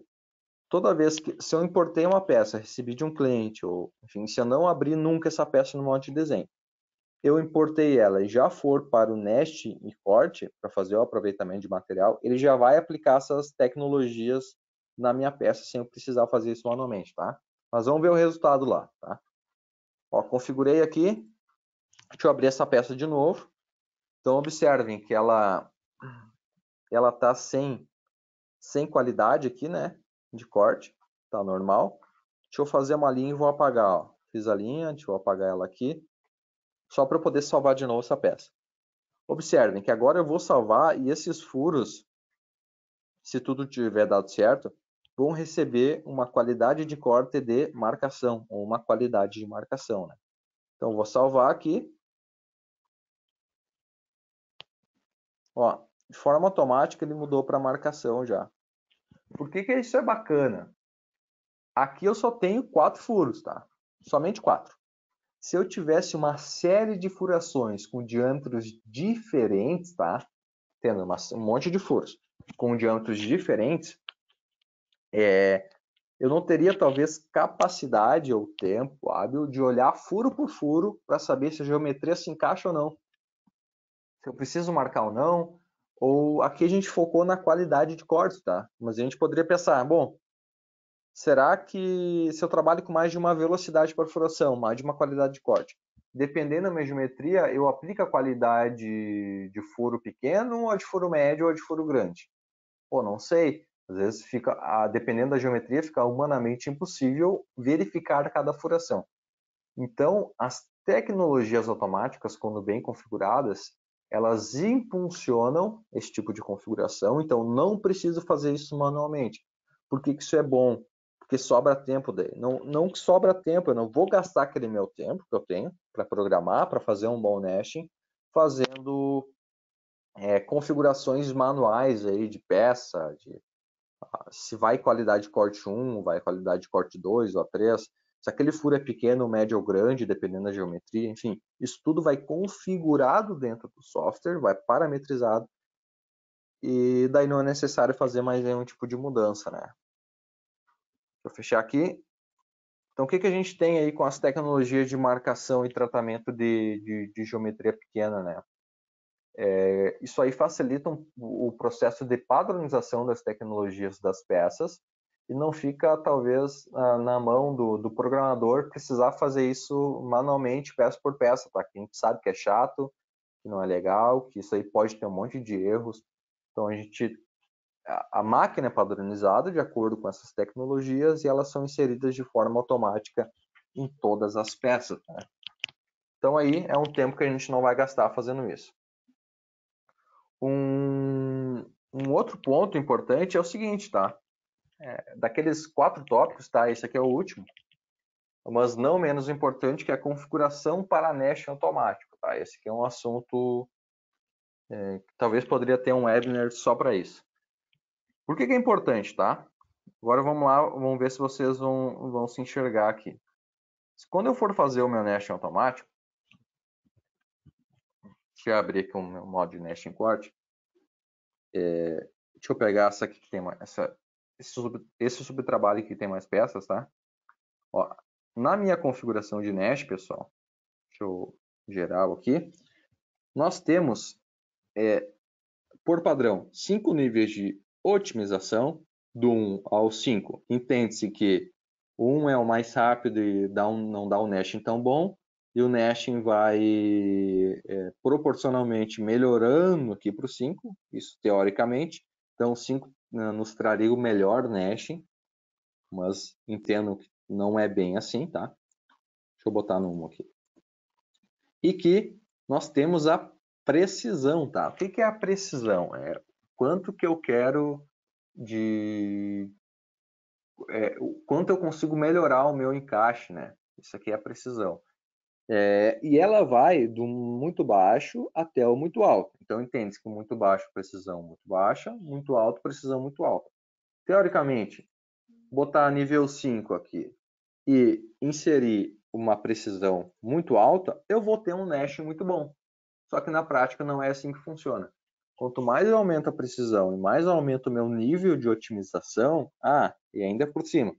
Toda vez que, se eu importei uma peça, recebi de um cliente, ou enfim, se eu não abrir nunca essa peça no modo de desenho, eu importei ela e já for para o Nest e Corte, para fazer o aproveitamento de material, ele já vai aplicar essas tecnologias na minha peça sem eu precisar fazer isso manualmente, tá? Mas vamos ver o resultado lá, tá? Ó, configurei aqui. Deixa eu abrir essa peça de novo. Então, observem que ela ela tá sem, sem qualidade aqui, né? De corte, tá normal. Deixa eu fazer uma linha e vou apagar, ó. Fiz a linha, deixa eu apagar ela aqui só para poder salvar de novo essa peça. Observem que agora eu vou salvar e esses furos, se tudo tiver dado certo, vão receber uma qualidade de corte de marcação, ou uma qualidade de marcação. Né? Então, vou salvar aqui. Ó, de forma automática, ele mudou para marcação já. Por que, que isso é bacana? Aqui eu só tenho quatro furos, tá? Somente quatro se eu tivesse uma série de furações com diâmetros diferentes, tá? Tendo uma, um monte de furos com diâmetros diferentes, é, eu não teria talvez capacidade ou tempo hábil de olhar furo por furo para saber se a geometria se encaixa ou não. Se eu preciso marcar ou não, ou aqui a gente focou na qualidade de corte, tá? Mas a gente poderia pensar, ah, bom, Será que se eu trabalho com mais de uma velocidade de perfuração, mais de uma qualidade de corte, dependendo da minha geometria, eu aplico a qualidade de furo pequeno, ou de furo médio, ou de furo grande? Pô, não sei. Às vezes fica, dependendo da geometria, fica humanamente impossível verificar cada furação. Então, as tecnologias automáticas, quando bem configuradas, elas impulsionam esse tipo de configuração, então não preciso fazer isso manualmente. Por que, que isso é bom? porque sobra tempo daí. Não, não que sobra tempo, eu não vou gastar aquele meu tempo que eu tenho para programar, para fazer um bom nesting, fazendo é, configurações manuais aí de peça, de ah, se vai qualidade corte 1, vai qualidade corte 2 ou 3, se aquele furo é pequeno, médio ou grande, dependendo da geometria, enfim, isso tudo vai configurado dentro do software, vai parametrizado, e daí não é necessário fazer mais nenhum tipo de mudança, né? eu fechar aqui. Então, o que, que a gente tem aí com as tecnologias de marcação e tratamento de, de, de geometria pequena, né? É, isso aí facilita um, o processo de padronização das tecnologias das peças e não fica, talvez, na mão do, do programador precisar fazer isso manualmente, peça por peça, tá? quem a gente sabe que é chato, que não é legal, que isso aí pode ter um monte de erros. Então, a gente a máquina é padronizada de acordo com essas tecnologias e elas são inseridas de forma automática em todas as peças. Né? Então aí é um tempo que a gente não vai gastar fazendo isso. Um, um outro ponto importante é o seguinte, tá? É, daqueles quatro tópicos, tá? Esse aqui é o último, mas não menos importante que é a configuração para Nash automático, tá? Esse aqui é um assunto é, que talvez poderia ter um webinar só para isso. Por que, que é importante, tá? Agora vamos lá, vamos ver se vocês vão, vão se enxergar aqui. Quando eu for fazer o meu nesting automático, deixa eu abrir aqui o meu modo de nesting corte. É, deixa eu pegar essa aqui que tem mais, essa, esse, sub, esse subtrabalho que tem mais peças, tá? Ó, na minha configuração de nest, pessoal, deixa eu geral aqui, nós temos, é, por padrão, cinco níveis de otimização, do 1 ao 5, entende-se que 1 é o mais rápido e dá um, não dá um nesting tão bom, e o nesting vai é, proporcionalmente melhorando aqui para o 5, isso teoricamente. Então, o 5 né, nos traria o melhor nesting, mas entendo que não é bem assim, tá? Deixa eu botar no 1 aqui. E que nós temos a precisão, tá? O que é a precisão? É quanto que eu quero de é, quanto eu consigo melhorar o meu encaixe, né? Isso aqui é a precisão. É, e ela vai do muito baixo até o muito alto. Então entende-se que muito baixo precisão muito baixa, muito alto precisão muito alta. Teoricamente, botar nível 5 aqui e inserir uma precisão muito alta, eu vou ter um Nash muito bom. Só que na prática não é assim que funciona. Quanto mais eu aumento a precisão e mais eu aumento o meu nível de otimização, ah, e ainda por cima,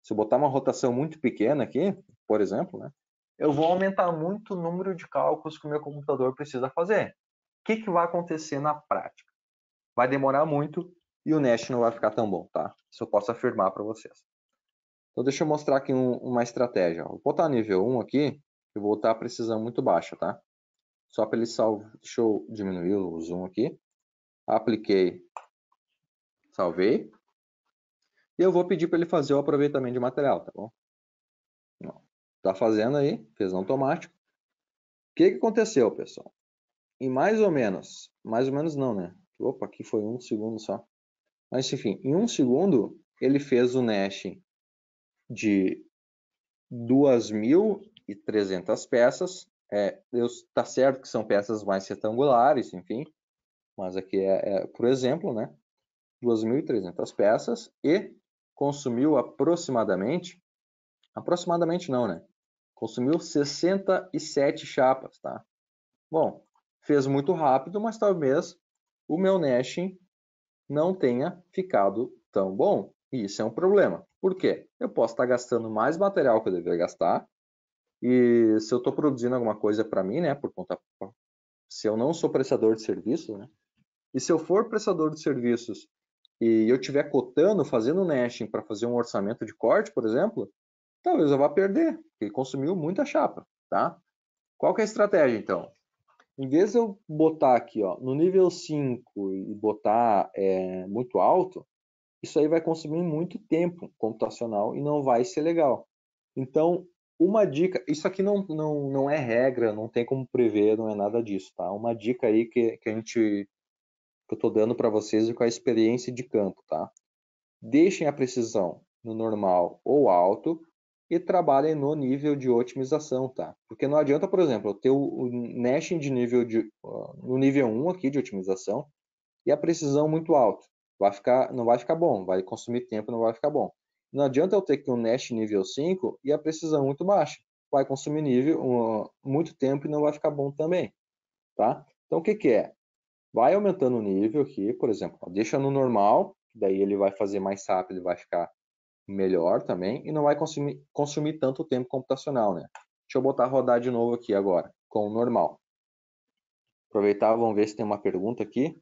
se eu botar uma rotação muito pequena aqui, por exemplo, né, eu vou aumentar muito o número de cálculos que o meu computador precisa fazer. O que, que vai acontecer na prática? Vai demorar muito e o nest não vai ficar tão bom, tá? Isso eu posso afirmar para vocês. Então, deixa eu mostrar aqui um, uma estratégia. Vou botar nível 1 aqui, eu vou botar a precisão muito baixa, tá? só para ele salvar. Deixa eu diminuir o zoom aqui. Apliquei, salvei. E eu vou pedir para ele fazer o aproveitamento de material, tá bom? Está fazendo aí, fez automático. O que, que aconteceu, pessoal? Em mais ou menos, mais ou menos não, né? Opa, aqui foi um segundo só. Mas enfim, em um segundo, ele fez o Nash de 2.300 peças é, eu, tá certo que são peças mais retangulares, enfim, mas aqui é, é por exemplo, né? 2.300 peças e consumiu aproximadamente, aproximadamente não, né? Consumiu 67 chapas, tá? Bom, fez muito rápido, mas talvez o meu nesting não tenha ficado tão bom. E isso é um problema. Por quê? Eu posso estar tá gastando mais material que eu deveria gastar e se eu estou produzindo alguma coisa para mim, né, por conta se eu não sou prestador de serviços, né, e se eu for prestador de serviços e eu estiver cotando, fazendo nesting para fazer um orçamento de corte, por exemplo, talvez eu vá perder, porque consumiu muita chapa, tá? Qual que é a estratégia, então? Em vez de eu botar aqui, ó, no nível 5 e botar é, muito alto, isso aí vai consumir muito tempo computacional e não vai ser legal. Então, uma dica, isso aqui não, não, não é regra, não tem como prever, não é nada disso, tá? Uma dica aí que, que a gente que eu tô dando para vocês com a experiência de campo, tá? Deixem a precisão no normal ou alto e trabalhem no nível de otimização, tá? Porque não adianta, por exemplo, eu ter o, nesting de nível de no nível 1 aqui de otimização e a precisão muito alta. Vai ficar, não vai ficar bom, vai consumir tempo, não vai ficar bom. Não adianta eu ter que um Nest nível 5 e a precisão muito baixa. Vai consumir nível um, muito tempo e não vai ficar bom também. Tá? Então o que, que é? Vai aumentando o nível aqui, por exemplo, deixa no normal, daí ele vai fazer mais rápido, vai ficar melhor também e não vai consumir, consumir tanto tempo computacional, né? Deixa eu botar rodar de novo aqui agora, com o normal. Aproveitar, vamos ver se tem uma pergunta aqui.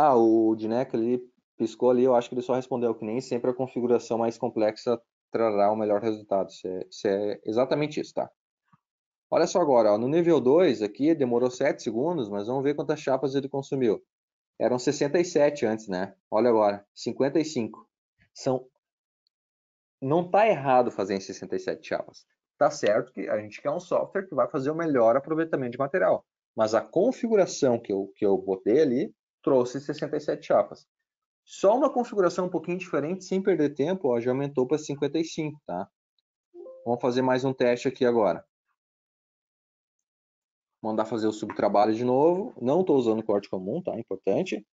Ah, o Dineca ele piscou ali, eu acho que ele só respondeu que nem sempre a configuração mais complexa trará o melhor resultado. Isso é, isso é exatamente isso, tá? Olha só agora, ó, no nível 2 aqui demorou 7 segundos, mas vamos ver quantas chapas ele consumiu. Eram 67 antes, né? Olha agora, 55. São não tá errado fazer em 67 chapas. Tá certo que a gente quer um software que vai fazer o melhor aproveitamento de material, mas a configuração que eu que eu botei ali trouxe 67 chapas. Só uma configuração um pouquinho diferente, sem perder tempo, ó, já aumentou para 55, tá? Vamos fazer mais um teste aqui agora. Mandar fazer o subtrabalho de novo. Não estou usando corte comum, tá? Importante.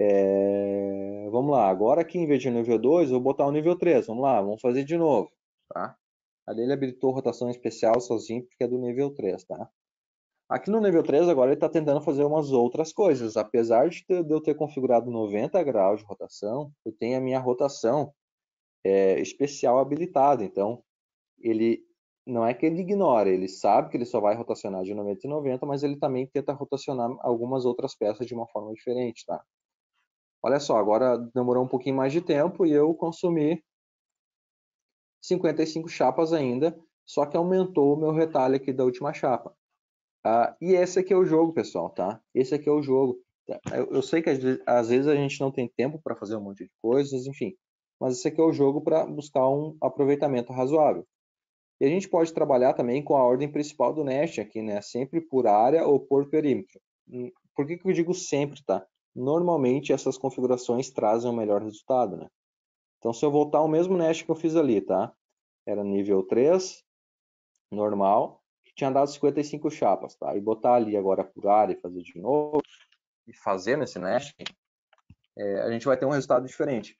É... Vamos lá, agora aqui em vez de nível 2, vou botar o nível 3. Vamos lá, vamos fazer de novo, tá? Ali ele habilitou rotação especial sozinho, porque é do nível 3, tá? Aqui no nível 3, agora ele está tentando fazer umas outras coisas. Apesar de eu ter configurado 90 graus de rotação, eu tenho a minha rotação é, especial habilitada. Então, ele não é que ele ignora, ele sabe que ele só vai rotacionar de 90 e 90, mas ele também tenta rotacionar algumas outras peças de uma forma diferente, tá? Olha só, agora demorou um pouquinho mais de tempo e eu consumi 55 chapas ainda, só que aumentou o meu retalho aqui da última chapa. Ah, e esse aqui é o jogo, pessoal, tá? Esse aqui é o jogo. Eu, eu sei que às vezes a gente não tem tempo para fazer um monte de coisas, enfim. Mas esse aqui é o jogo para buscar um aproveitamento razoável. E a gente pode trabalhar também com a ordem principal do Nest aqui, né? Sempre por área ou por perímetro. Hum, por que, que eu digo sempre, tá? Normalmente essas configurações trazem o um melhor resultado, né? Então, se eu voltar ao mesmo Nest que eu fiz ali, tá? Era nível 3, normal que tinha dado 55 chapas, tá? E botar ali agora por área e fazer de novo, e fazer nesse nesting, é, a gente vai ter um resultado diferente.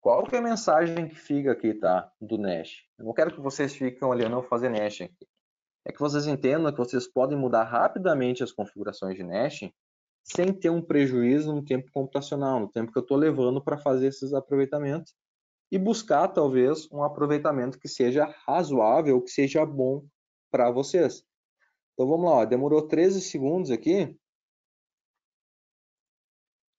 Qual que é a mensagem que fica aqui, tá? Do Nash. Eu não quero que vocês fiquem olhando eu fazer Nash aqui. É que vocês entendam que vocês podem mudar rapidamente as configurações de Nash sem ter um prejuízo no tempo computacional, no tempo que eu estou levando para fazer esses aproveitamentos e buscar talvez um aproveitamento que seja razoável, que seja bom para vocês. Então vamos lá, ó, demorou 13 segundos aqui.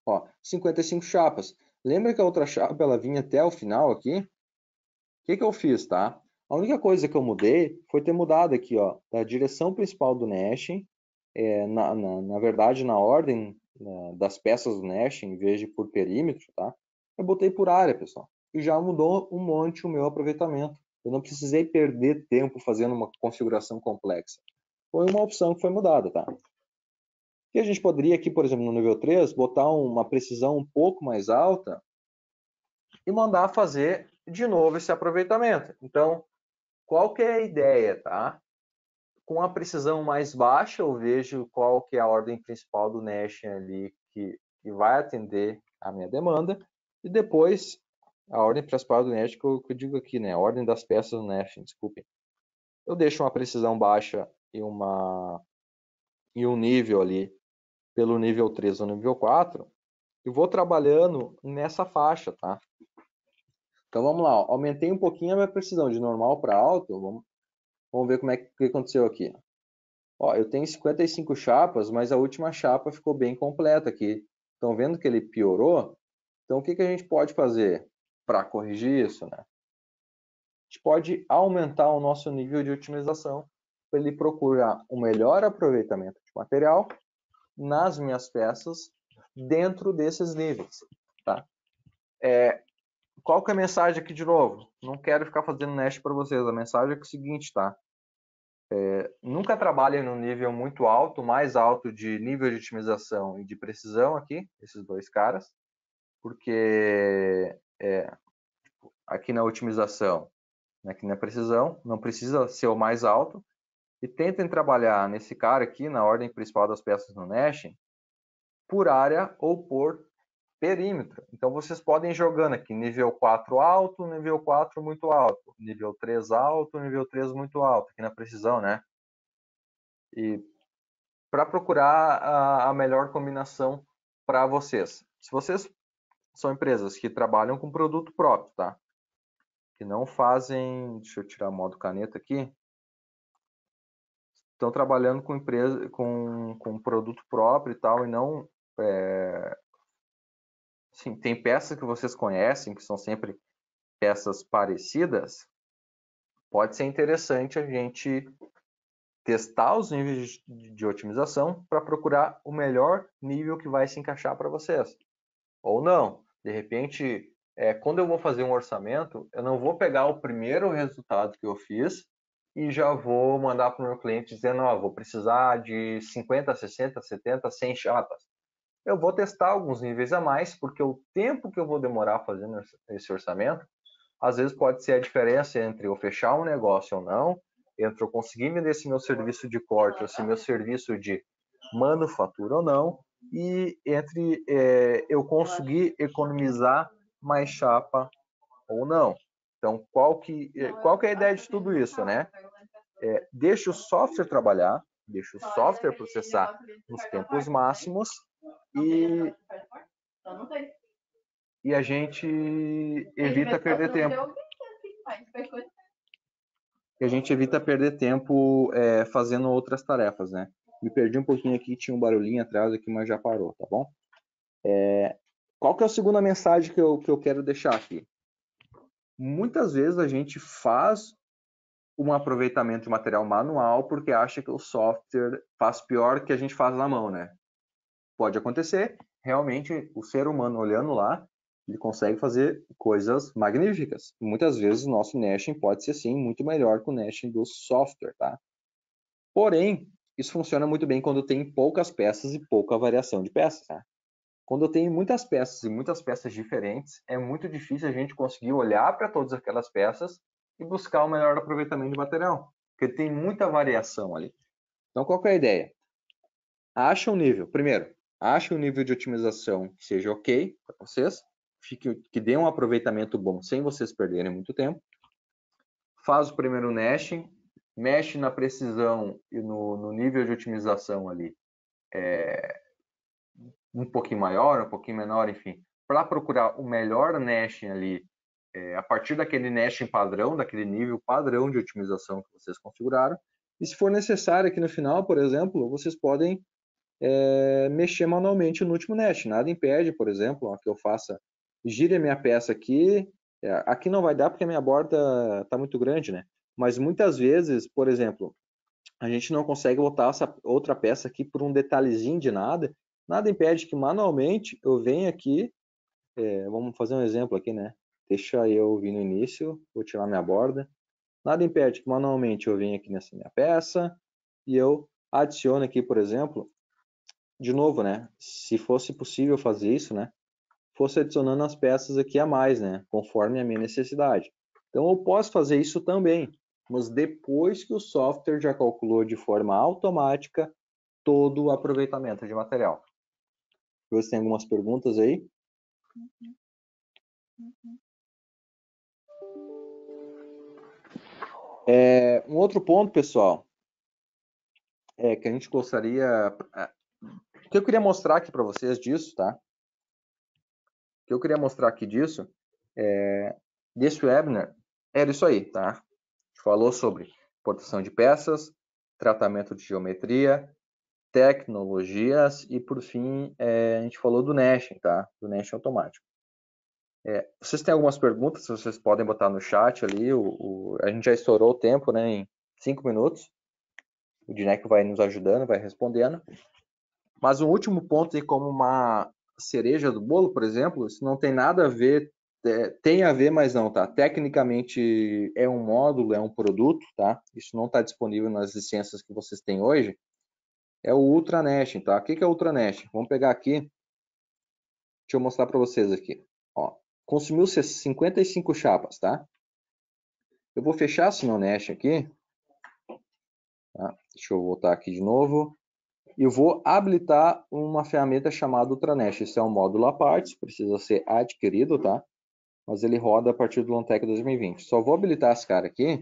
Ó, 55 chapas. Lembra que a outra chapa ela vinha até o final aqui? O que, que eu fiz, tá? A única coisa que eu mudei foi ter mudado aqui, ó, da direção principal do Nash, é, na, na, na, verdade, na ordem né, das peças do Nash, em vez de por perímetro, tá? Eu botei por área, pessoal. E já mudou um monte o meu aproveitamento. Eu não precisei perder tempo fazendo uma configuração complexa. Foi uma opção que foi mudada, tá? E a gente poderia aqui, por exemplo, no nível 3, botar uma precisão um pouco mais alta e mandar fazer de novo esse aproveitamento. Então, qual que é a ideia, tá? Com a precisão mais baixa, eu vejo qual que é a ordem principal do Nash ali que, que vai atender a minha demanda e depois a ordem principal do NET que eu, que eu digo aqui, né? A ordem das peças do NET, desculpem. Eu deixo uma precisão baixa e uma e um nível ali pelo nível 3 ou nível 4 e vou trabalhando nessa faixa, tá? Então vamos lá, ó. aumentei um pouquinho a minha precisão de normal para alto, vamos, vamos ver como é que, que aconteceu aqui. Ó, eu tenho 55 chapas, mas a última chapa ficou bem completa aqui. Estão vendo que ele piorou? Então o que, que a gente pode fazer? para corrigir isso, né? A gente pode aumentar o nosso nível de otimização para ele procurar o um melhor aproveitamento de material nas minhas peças dentro desses níveis, tá? É, qual que é a mensagem aqui de novo? Não quero ficar fazendo nest para vocês. A mensagem é, que é o seguinte, tá? É, nunca trabalhe no nível muito alto, mais alto de nível de otimização e de precisão aqui, esses dois caras, porque é, tipo, aqui na otimização, né, aqui na precisão, não precisa ser o mais alto, e tentem trabalhar nesse cara aqui, na ordem principal das peças no Nash, por área ou por perímetro. Então, vocês podem ir jogando aqui, nível 4 alto, nível 4 muito alto, nível 3 alto, nível 3 muito alto, aqui na precisão, né? E para procurar a, a melhor combinação para vocês. Se vocês são empresas que trabalham com produto próprio, tá? Que não fazem, deixa eu tirar modo caneta aqui, estão trabalhando com empresa, com, com produto próprio e tal, e não, é... sim, tem peças que vocês conhecem que são sempre peças parecidas. Pode ser interessante a gente testar os níveis de otimização para procurar o melhor nível que vai se encaixar para vocês. Ou não. De repente, é, quando eu vou fazer um orçamento, eu não vou pegar o primeiro resultado que eu fiz e já vou mandar para o meu cliente dizendo, ó, oh, vou precisar de 50, 60, 70, 100 chapas. Eu vou testar alguns níveis a mais, porque o tempo que eu vou demorar fazendo esse orçamento, às vezes pode ser a diferença entre eu fechar um negócio ou não, entre eu conseguir vender esse meu serviço de corte ou se meu serviço de manufatura ou não, e entre é, eu conseguir economizar mais chapa ou não. Então, qual que, é, qual que é a ideia de tudo isso, né? É, deixa o software trabalhar, deixa o é, software processar nos tempos né? máximos e, então, e a gente evita perder tempo. É, e a gente evita perder tempo é, fazendo outras tarefas, né? Me perdi um pouquinho aqui, tinha um barulhinho atrás aqui, mas já parou, tá bom? É, qual que é a segunda mensagem que eu, que eu quero deixar aqui? Muitas vezes a gente faz um aproveitamento de material manual porque acha que o software faz pior que a gente faz na mão, né? Pode acontecer, realmente o ser humano olhando lá, ele consegue fazer coisas magníficas. Muitas vezes o nosso nesting pode ser sim muito melhor que o nesting do software, tá? Porém, isso funciona muito bem quando tem poucas peças e pouca variação de peças. Né? Quando eu tenho muitas peças e muitas peças diferentes, é muito difícil a gente conseguir olhar para todas aquelas peças e buscar o melhor aproveitamento de material, porque tem muita variação ali. Então, qual é a ideia? Acha um nível. Primeiro, acha um nível de otimização que seja ok para vocês, fique, que dê um aproveitamento bom sem vocês perderem muito tempo. Faz o primeiro nesting, mexe na precisão e no, no nível de otimização ali é, um pouquinho maior, um pouquinho menor, enfim, para procurar o melhor nesting ali, é, a partir daquele nesting padrão, daquele nível padrão de otimização que vocês configuraram. E se for necessário aqui no final, por exemplo, vocês podem é, mexer manualmente no último nesting Nada impede, por exemplo, ó, que eu faça, gire a minha peça aqui. É, aqui não vai dar porque a minha borda está muito grande, né? Mas muitas vezes, por exemplo, a gente não consegue botar essa outra peça aqui por um detalhezinho de nada. Nada impede que manualmente eu venha aqui, é, vamos fazer um exemplo aqui, né? Deixa eu vir no início, vou tirar minha borda. Nada impede que manualmente eu venha aqui nessa minha peça e eu adicione aqui, por exemplo, de novo, né? Se fosse possível fazer isso, né? Fosse adicionando as peças aqui a mais, né? Conforme a minha necessidade. Então eu posso fazer isso também mas depois que o software já calculou de forma automática todo o aproveitamento de material. Você tem algumas perguntas aí? É, um outro ponto, pessoal, é que a gente gostaria. É, que eu queria mostrar aqui para vocês disso, tá? que eu queria mostrar aqui disso, é, desse webinar, era isso aí, tá? falou sobre produção de peças, tratamento de geometria, tecnologias e, por fim, é, a gente falou do Nesh, tá? Do Nesh automático. É, vocês têm algumas perguntas, vocês podem botar no chat ali. O, o, a gente já estourou o tempo, né? Em cinco minutos. O Dinec vai nos ajudando, vai respondendo. Mas um último ponto, e como uma cereja do bolo, por exemplo, isso não tem nada a ver é, tem a ver, mas não, tá? Tecnicamente é um módulo, é um produto, tá? Isso não está disponível nas licenças que vocês têm hoje. É o Ultranet, tá? O que, é o Ultranet? Vamos pegar aqui. Deixa eu mostrar para vocês aqui. Ó, consumiu 55 chapas, tá? Eu vou fechar a Sinonet aqui. Tá? Deixa eu voltar aqui de novo. E vou habilitar uma ferramenta chamada Ultranet. Esse é um módulo à parte, precisa ser adquirido, tá? mas ele roda a partir do Lontec 2020. Só vou habilitar esse cara aqui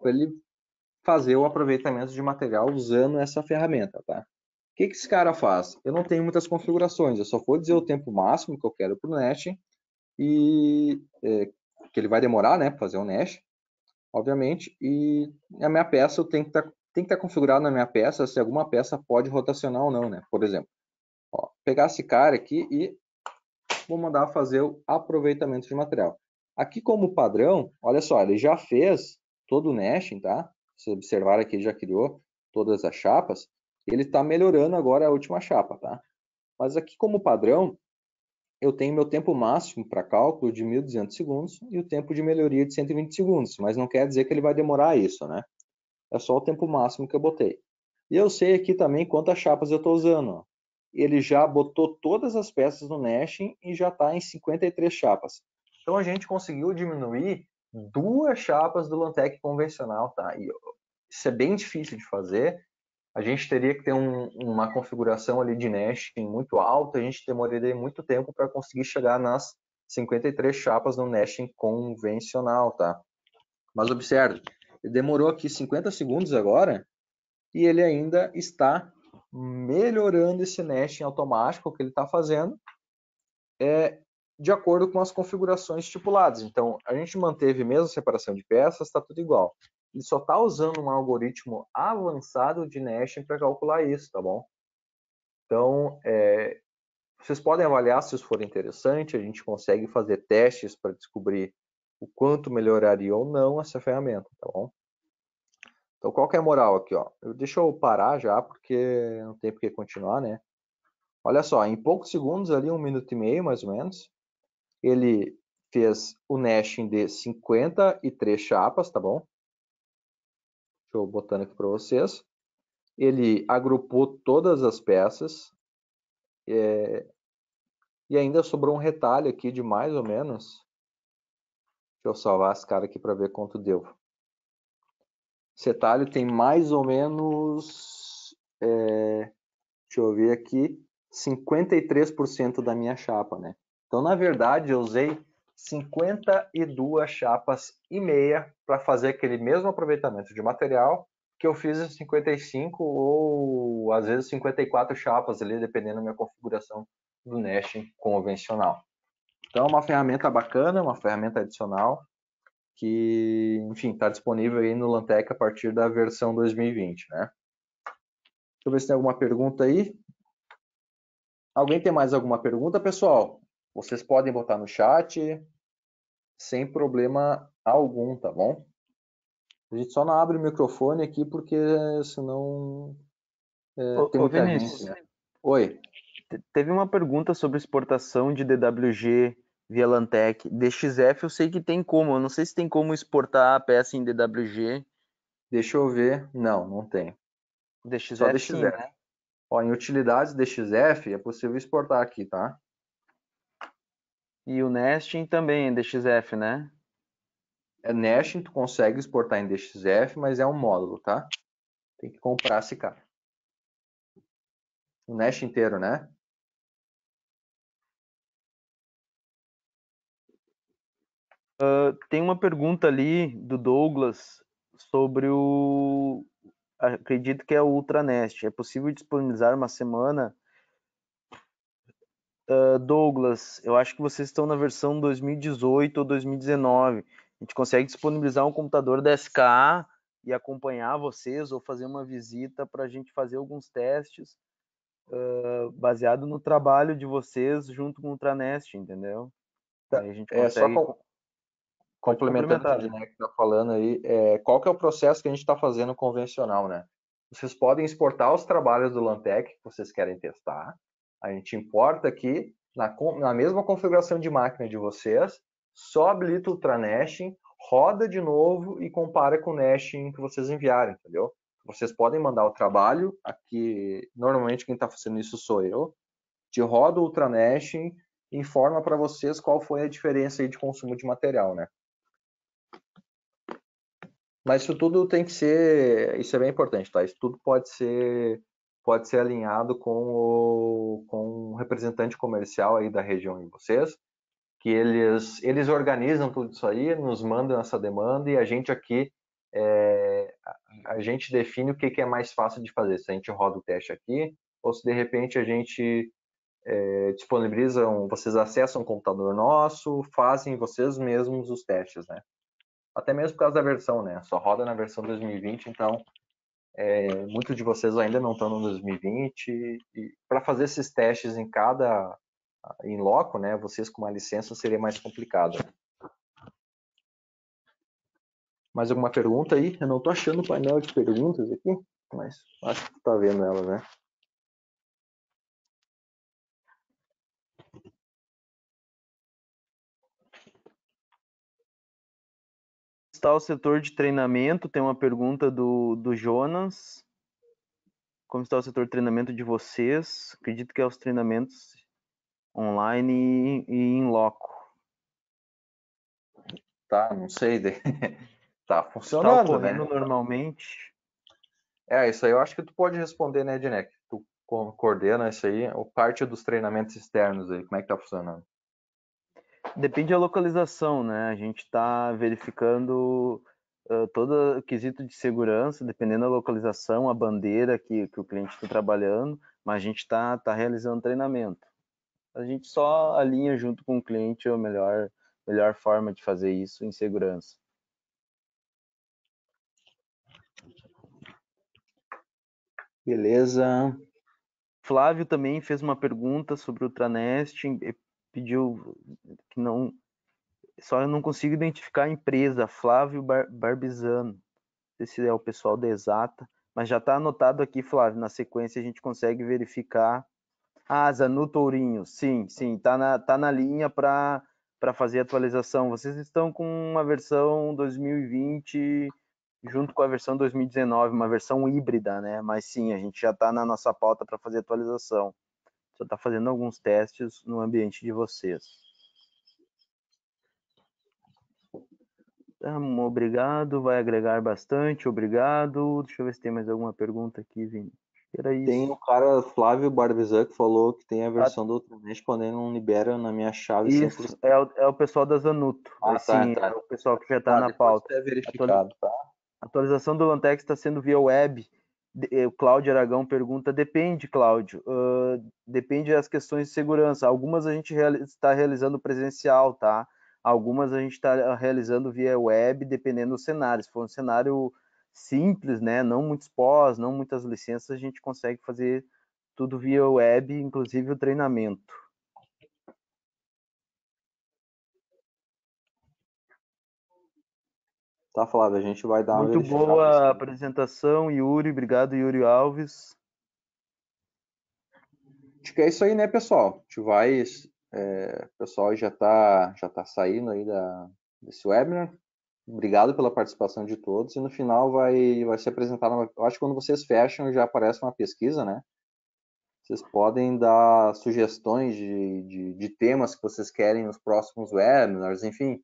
para ele fazer o aproveitamento de material usando essa ferramenta, tá? O que, que esse cara faz? Eu não tenho muitas configurações, eu só vou dizer o tempo máximo que eu quero para o Nest e é, que ele vai demorar, né, para fazer o um Nest, obviamente, e a minha peça eu tenho que estar tá, tem que estar tá configurado na minha peça se alguma peça pode rotacionar ou não, né? Por exemplo, ó, pegar esse cara aqui e vou mandar fazer o aproveitamento de material. Aqui como padrão, olha só, ele já fez todo o nesting, tá? Se observar aqui, ele já criou todas as chapas. Ele está melhorando agora a última chapa, tá? Mas aqui como padrão, eu tenho meu tempo máximo para cálculo de 1.200 segundos e o tempo de melhoria de 120 segundos, mas não quer dizer que ele vai demorar isso, né? É só o tempo máximo que eu botei. E eu sei aqui também quantas chapas eu estou usando. Ó ele já botou todas as peças no nesting e já está em 53 chapas. Então a gente conseguiu diminuir duas chapas do Lantec convencional, tá? E isso é bem difícil de fazer. A gente teria que ter um, uma configuração ali de nesting muito alta, a gente demoraria muito tempo para conseguir chegar nas 53 chapas no nesting convencional, tá? Mas observe, demorou aqui 50 segundos agora e ele ainda está melhorando esse nesting automático que ele está fazendo é, de acordo com as configurações estipuladas. Então, a gente manteve mesmo a separação de peças, está tudo igual. Ele só está usando um algoritmo avançado de nesting para calcular isso, tá bom? Então, é, vocês podem avaliar se isso for interessante, a gente consegue fazer testes para descobrir o quanto melhoraria ou não essa ferramenta, tá bom? Então, qual que é a moral aqui? Ó? Eu, deixa eu parar já, porque não tem por que continuar, né? Olha só, em poucos segundos, ali, um minuto e meio, mais ou menos, ele fez o nesting de 53 chapas, tá bom? Deixa eu botando aqui para vocês. Ele agrupou todas as peças é... e ainda sobrou um retalho aqui de mais ou menos. Deixa eu salvar as caras aqui para ver quanto deu. Cetalho tem mais ou menos, é, deixa eu ver aqui, 53% da minha chapa, né? Então, na verdade, eu usei 52 chapas e meia para fazer aquele mesmo aproveitamento de material que eu fiz em 55 ou às vezes 54 chapas ali, dependendo da minha configuração do nesting convencional. Então, é uma ferramenta bacana, uma ferramenta adicional que, enfim, está disponível aí no Lantec a partir da versão 2020, né? Deixa eu ver se tem alguma pergunta aí. Alguém tem mais alguma pergunta, pessoal? Vocês podem botar no chat sem problema algum, tá bom? A gente só não abre o microfone aqui porque senão é, ô, tem muita Vinícius, gente, né? Oi. Teve uma pergunta sobre exportação de DWG via Lantec. DXF eu sei que tem como, eu não sei se tem como exportar a peça em DWG. Deixa eu ver. Não, não tem. DXF, Só DXF. Sim, né? Ó, em utilidades DXF é possível exportar aqui, tá? E o nesting também em é DXF, né? É nesting, tu consegue exportar em DXF, mas é um módulo, tá? Tem que comprar esse cara. O nesting inteiro, né? Uh, tem uma pergunta ali do Douglas sobre o. Acredito que é o Ultranest. É possível disponibilizar uma semana? Uh, Douglas, eu acho que vocês estão na versão 2018 ou 2019. A gente consegue disponibilizar um computador da SK e acompanhar vocês ou fazer uma visita para a gente fazer alguns testes uh, baseado no trabalho de vocês junto com o Ultranest, entendeu? Tá. Aí a gente consegue... É só, complementando o né, que está falando aí, é, qual que é o processo que a gente está fazendo convencional, né? Vocês podem exportar os trabalhos do Lantec que vocês querem testar. A gente importa aqui na, na mesma configuração de máquina de vocês, só habilita o Tranashing, roda de novo e compara com o Nashing que vocês enviaram, entendeu? Vocês podem mandar o trabalho, aqui normalmente quem está fazendo isso sou eu, te roda o Ultranashing, informa para vocês qual foi a diferença aí de consumo de material, né? Mas isso tudo tem que ser, isso é bem importante, tá? Isso tudo pode ser pode ser alinhado com o com um representante comercial aí da região em vocês, que eles eles organizam tudo isso aí, nos mandam essa demanda e a gente aqui é, a gente define o que, que é mais fácil de fazer, se a gente roda o teste aqui ou se de repente a gente é, um, vocês acessam o computador nosso, fazem vocês mesmos os testes, né? até mesmo por causa da versão, né? Só roda na versão 2020, então é, muitos de vocês ainda não estão no 2020 e, para fazer esses testes em cada em loco, né? Vocês com uma licença seria mais complicado. Mais alguma pergunta aí? Eu não estou achando o painel de perguntas aqui, mas acho que está vendo ela, né? está o setor de treinamento? Tem uma pergunta do, do Jonas. Como está o setor de treinamento de vocês? Acredito que é os treinamentos online e em loco. Tá, não sei. tá funcionando, tá então, ocorrendo né? normalmente. É, isso aí eu acho que tu pode responder, né, Dinek? Tu coordena isso aí, ou parte dos treinamentos externos aí, como é que tá funcionando? Depende da localização, né? A gente está verificando uh, todo o quesito de segurança, dependendo da localização, a bandeira que, que o cliente está trabalhando, mas a gente está tá realizando treinamento. A gente só alinha junto com o cliente a melhor, melhor forma de fazer isso em segurança. Beleza. Flávio também fez uma pergunta sobre o Tranest, pediu que não. Só eu não consigo identificar a empresa, Flávio Bar Barbizano. Esse é o pessoal da Exata. Mas já está anotado aqui, Flávio. Na sequência a gente consegue verificar. Ah, Zanu Tourinho, sim, sim, está na, tá na linha para fazer atualização. Vocês estão com uma versão 2020 junto com a versão 2019, uma versão híbrida, né? Mas sim, a gente já está na nossa pauta para fazer atualização só está fazendo alguns testes no ambiente de vocês. Tá, obrigado, vai agregar bastante, obrigado. Deixa eu ver se tem mais alguma pergunta aqui, Vini. Tem o cara Flávio Barbizan que falou que tem a tá. versão ah, do Ultranet quando ele não libera na minha chave. Isso, é o, é o pessoal da Zanuto. Ah, assim, tá, tá. É o pessoal que já está na pauta. verificado, tá? A atualização do Lantex está sendo via web, eh, o Cláudio Aragão pergunta: depende, Cláudio, uh, depende das questões de segurança. Algumas a gente está reali tá realizando presencial, tá? Algumas a gente está realizando via web, dependendo do cenário. Se for um cenário simples, né, não muitos pós, não muitas licenças, a gente consegue fazer tudo via web, inclusive o treinamento. Tá, falado a gente vai dar Muito boa apresentação, Yuri. Obrigado, Yuri Alves. Acho que é isso aí, né, pessoal? A gente vai. É, o pessoal já tá, já tá saindo aí da, desse webinar. Obrigado pela participação de todos. E no final vai, vai se apresentar. Uma, eu acho que quando vocês fecham já aparece uma pesquisa, né? Vocês podem dar sugestões de, de, de temas que vocês querem nos próximos webinars, enfim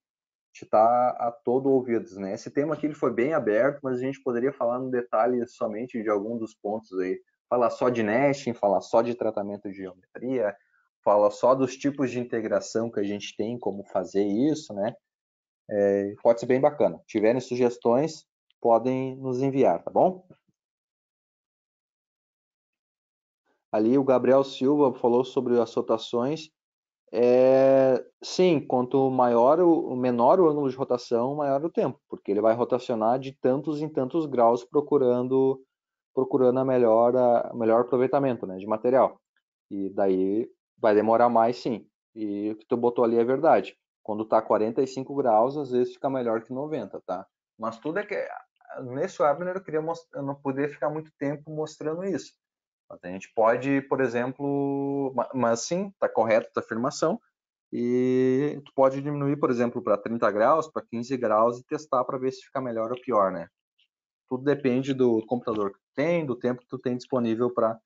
gente está a todo ouvidos, né? Esse tema aqui ele foi bem aberto, mas a gente poderia falar no detalhe somente de algum dos pontos aí. Falar só de nesting, falar só de tratamento de geometria, falar só dos tipos de integração que a gente tem, como fazer isso, né? É, pode ser bem bacana. tiverem sugestões, podem nos enviar, tá bom? Ali o Gabriel Silva falou sobre as rotações é, sim, quanto maior o menor o ângulo de rotação, maior o tempo, porque ele vai rotacionar de tantos em tantos graus procurando procurando a melhor a melhor aproveitamento, né, de material. E daí vai demorar mais, sim. E o que tu botou ali é verdade. Quando tá 45 graus, às vezes fica melhor que 90, tá? Mas tudo é que nesse webinar eu queria mostrar, eu não poder ficar muito tempo mostrando isso a gente pode, por exemplo, mas sim, está correto a afirmação, e tu pode diminuir, por exemplo, para 30 graus, para 15 graus e testar para ver se fica melhor ou pior, né? Tudo depende do computador que tu tem, do tempo que tu tem disponível para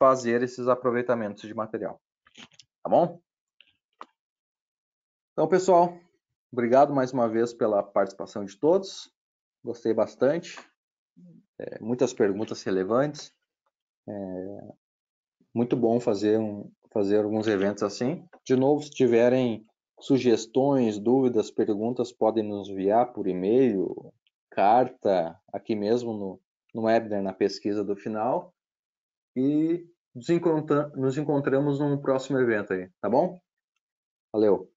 fazer esses aproveitamentos de material. Tá bom? Então, pessoal, obrigado mais uma vez pela participação de todos. Gostei bastante. É, muitas perguntas relevantes. É muito bom fazer, um, fazer alguns eventos assim. De novo, se tiverem sugestões, dúvidas, perguntas, podem nos enviar por e-mail, carta, aqui mesmo no, no webinar, na pesquisa do final. E nos, encontra nos encontramos num próximo evento aí, tá bom? Valeu!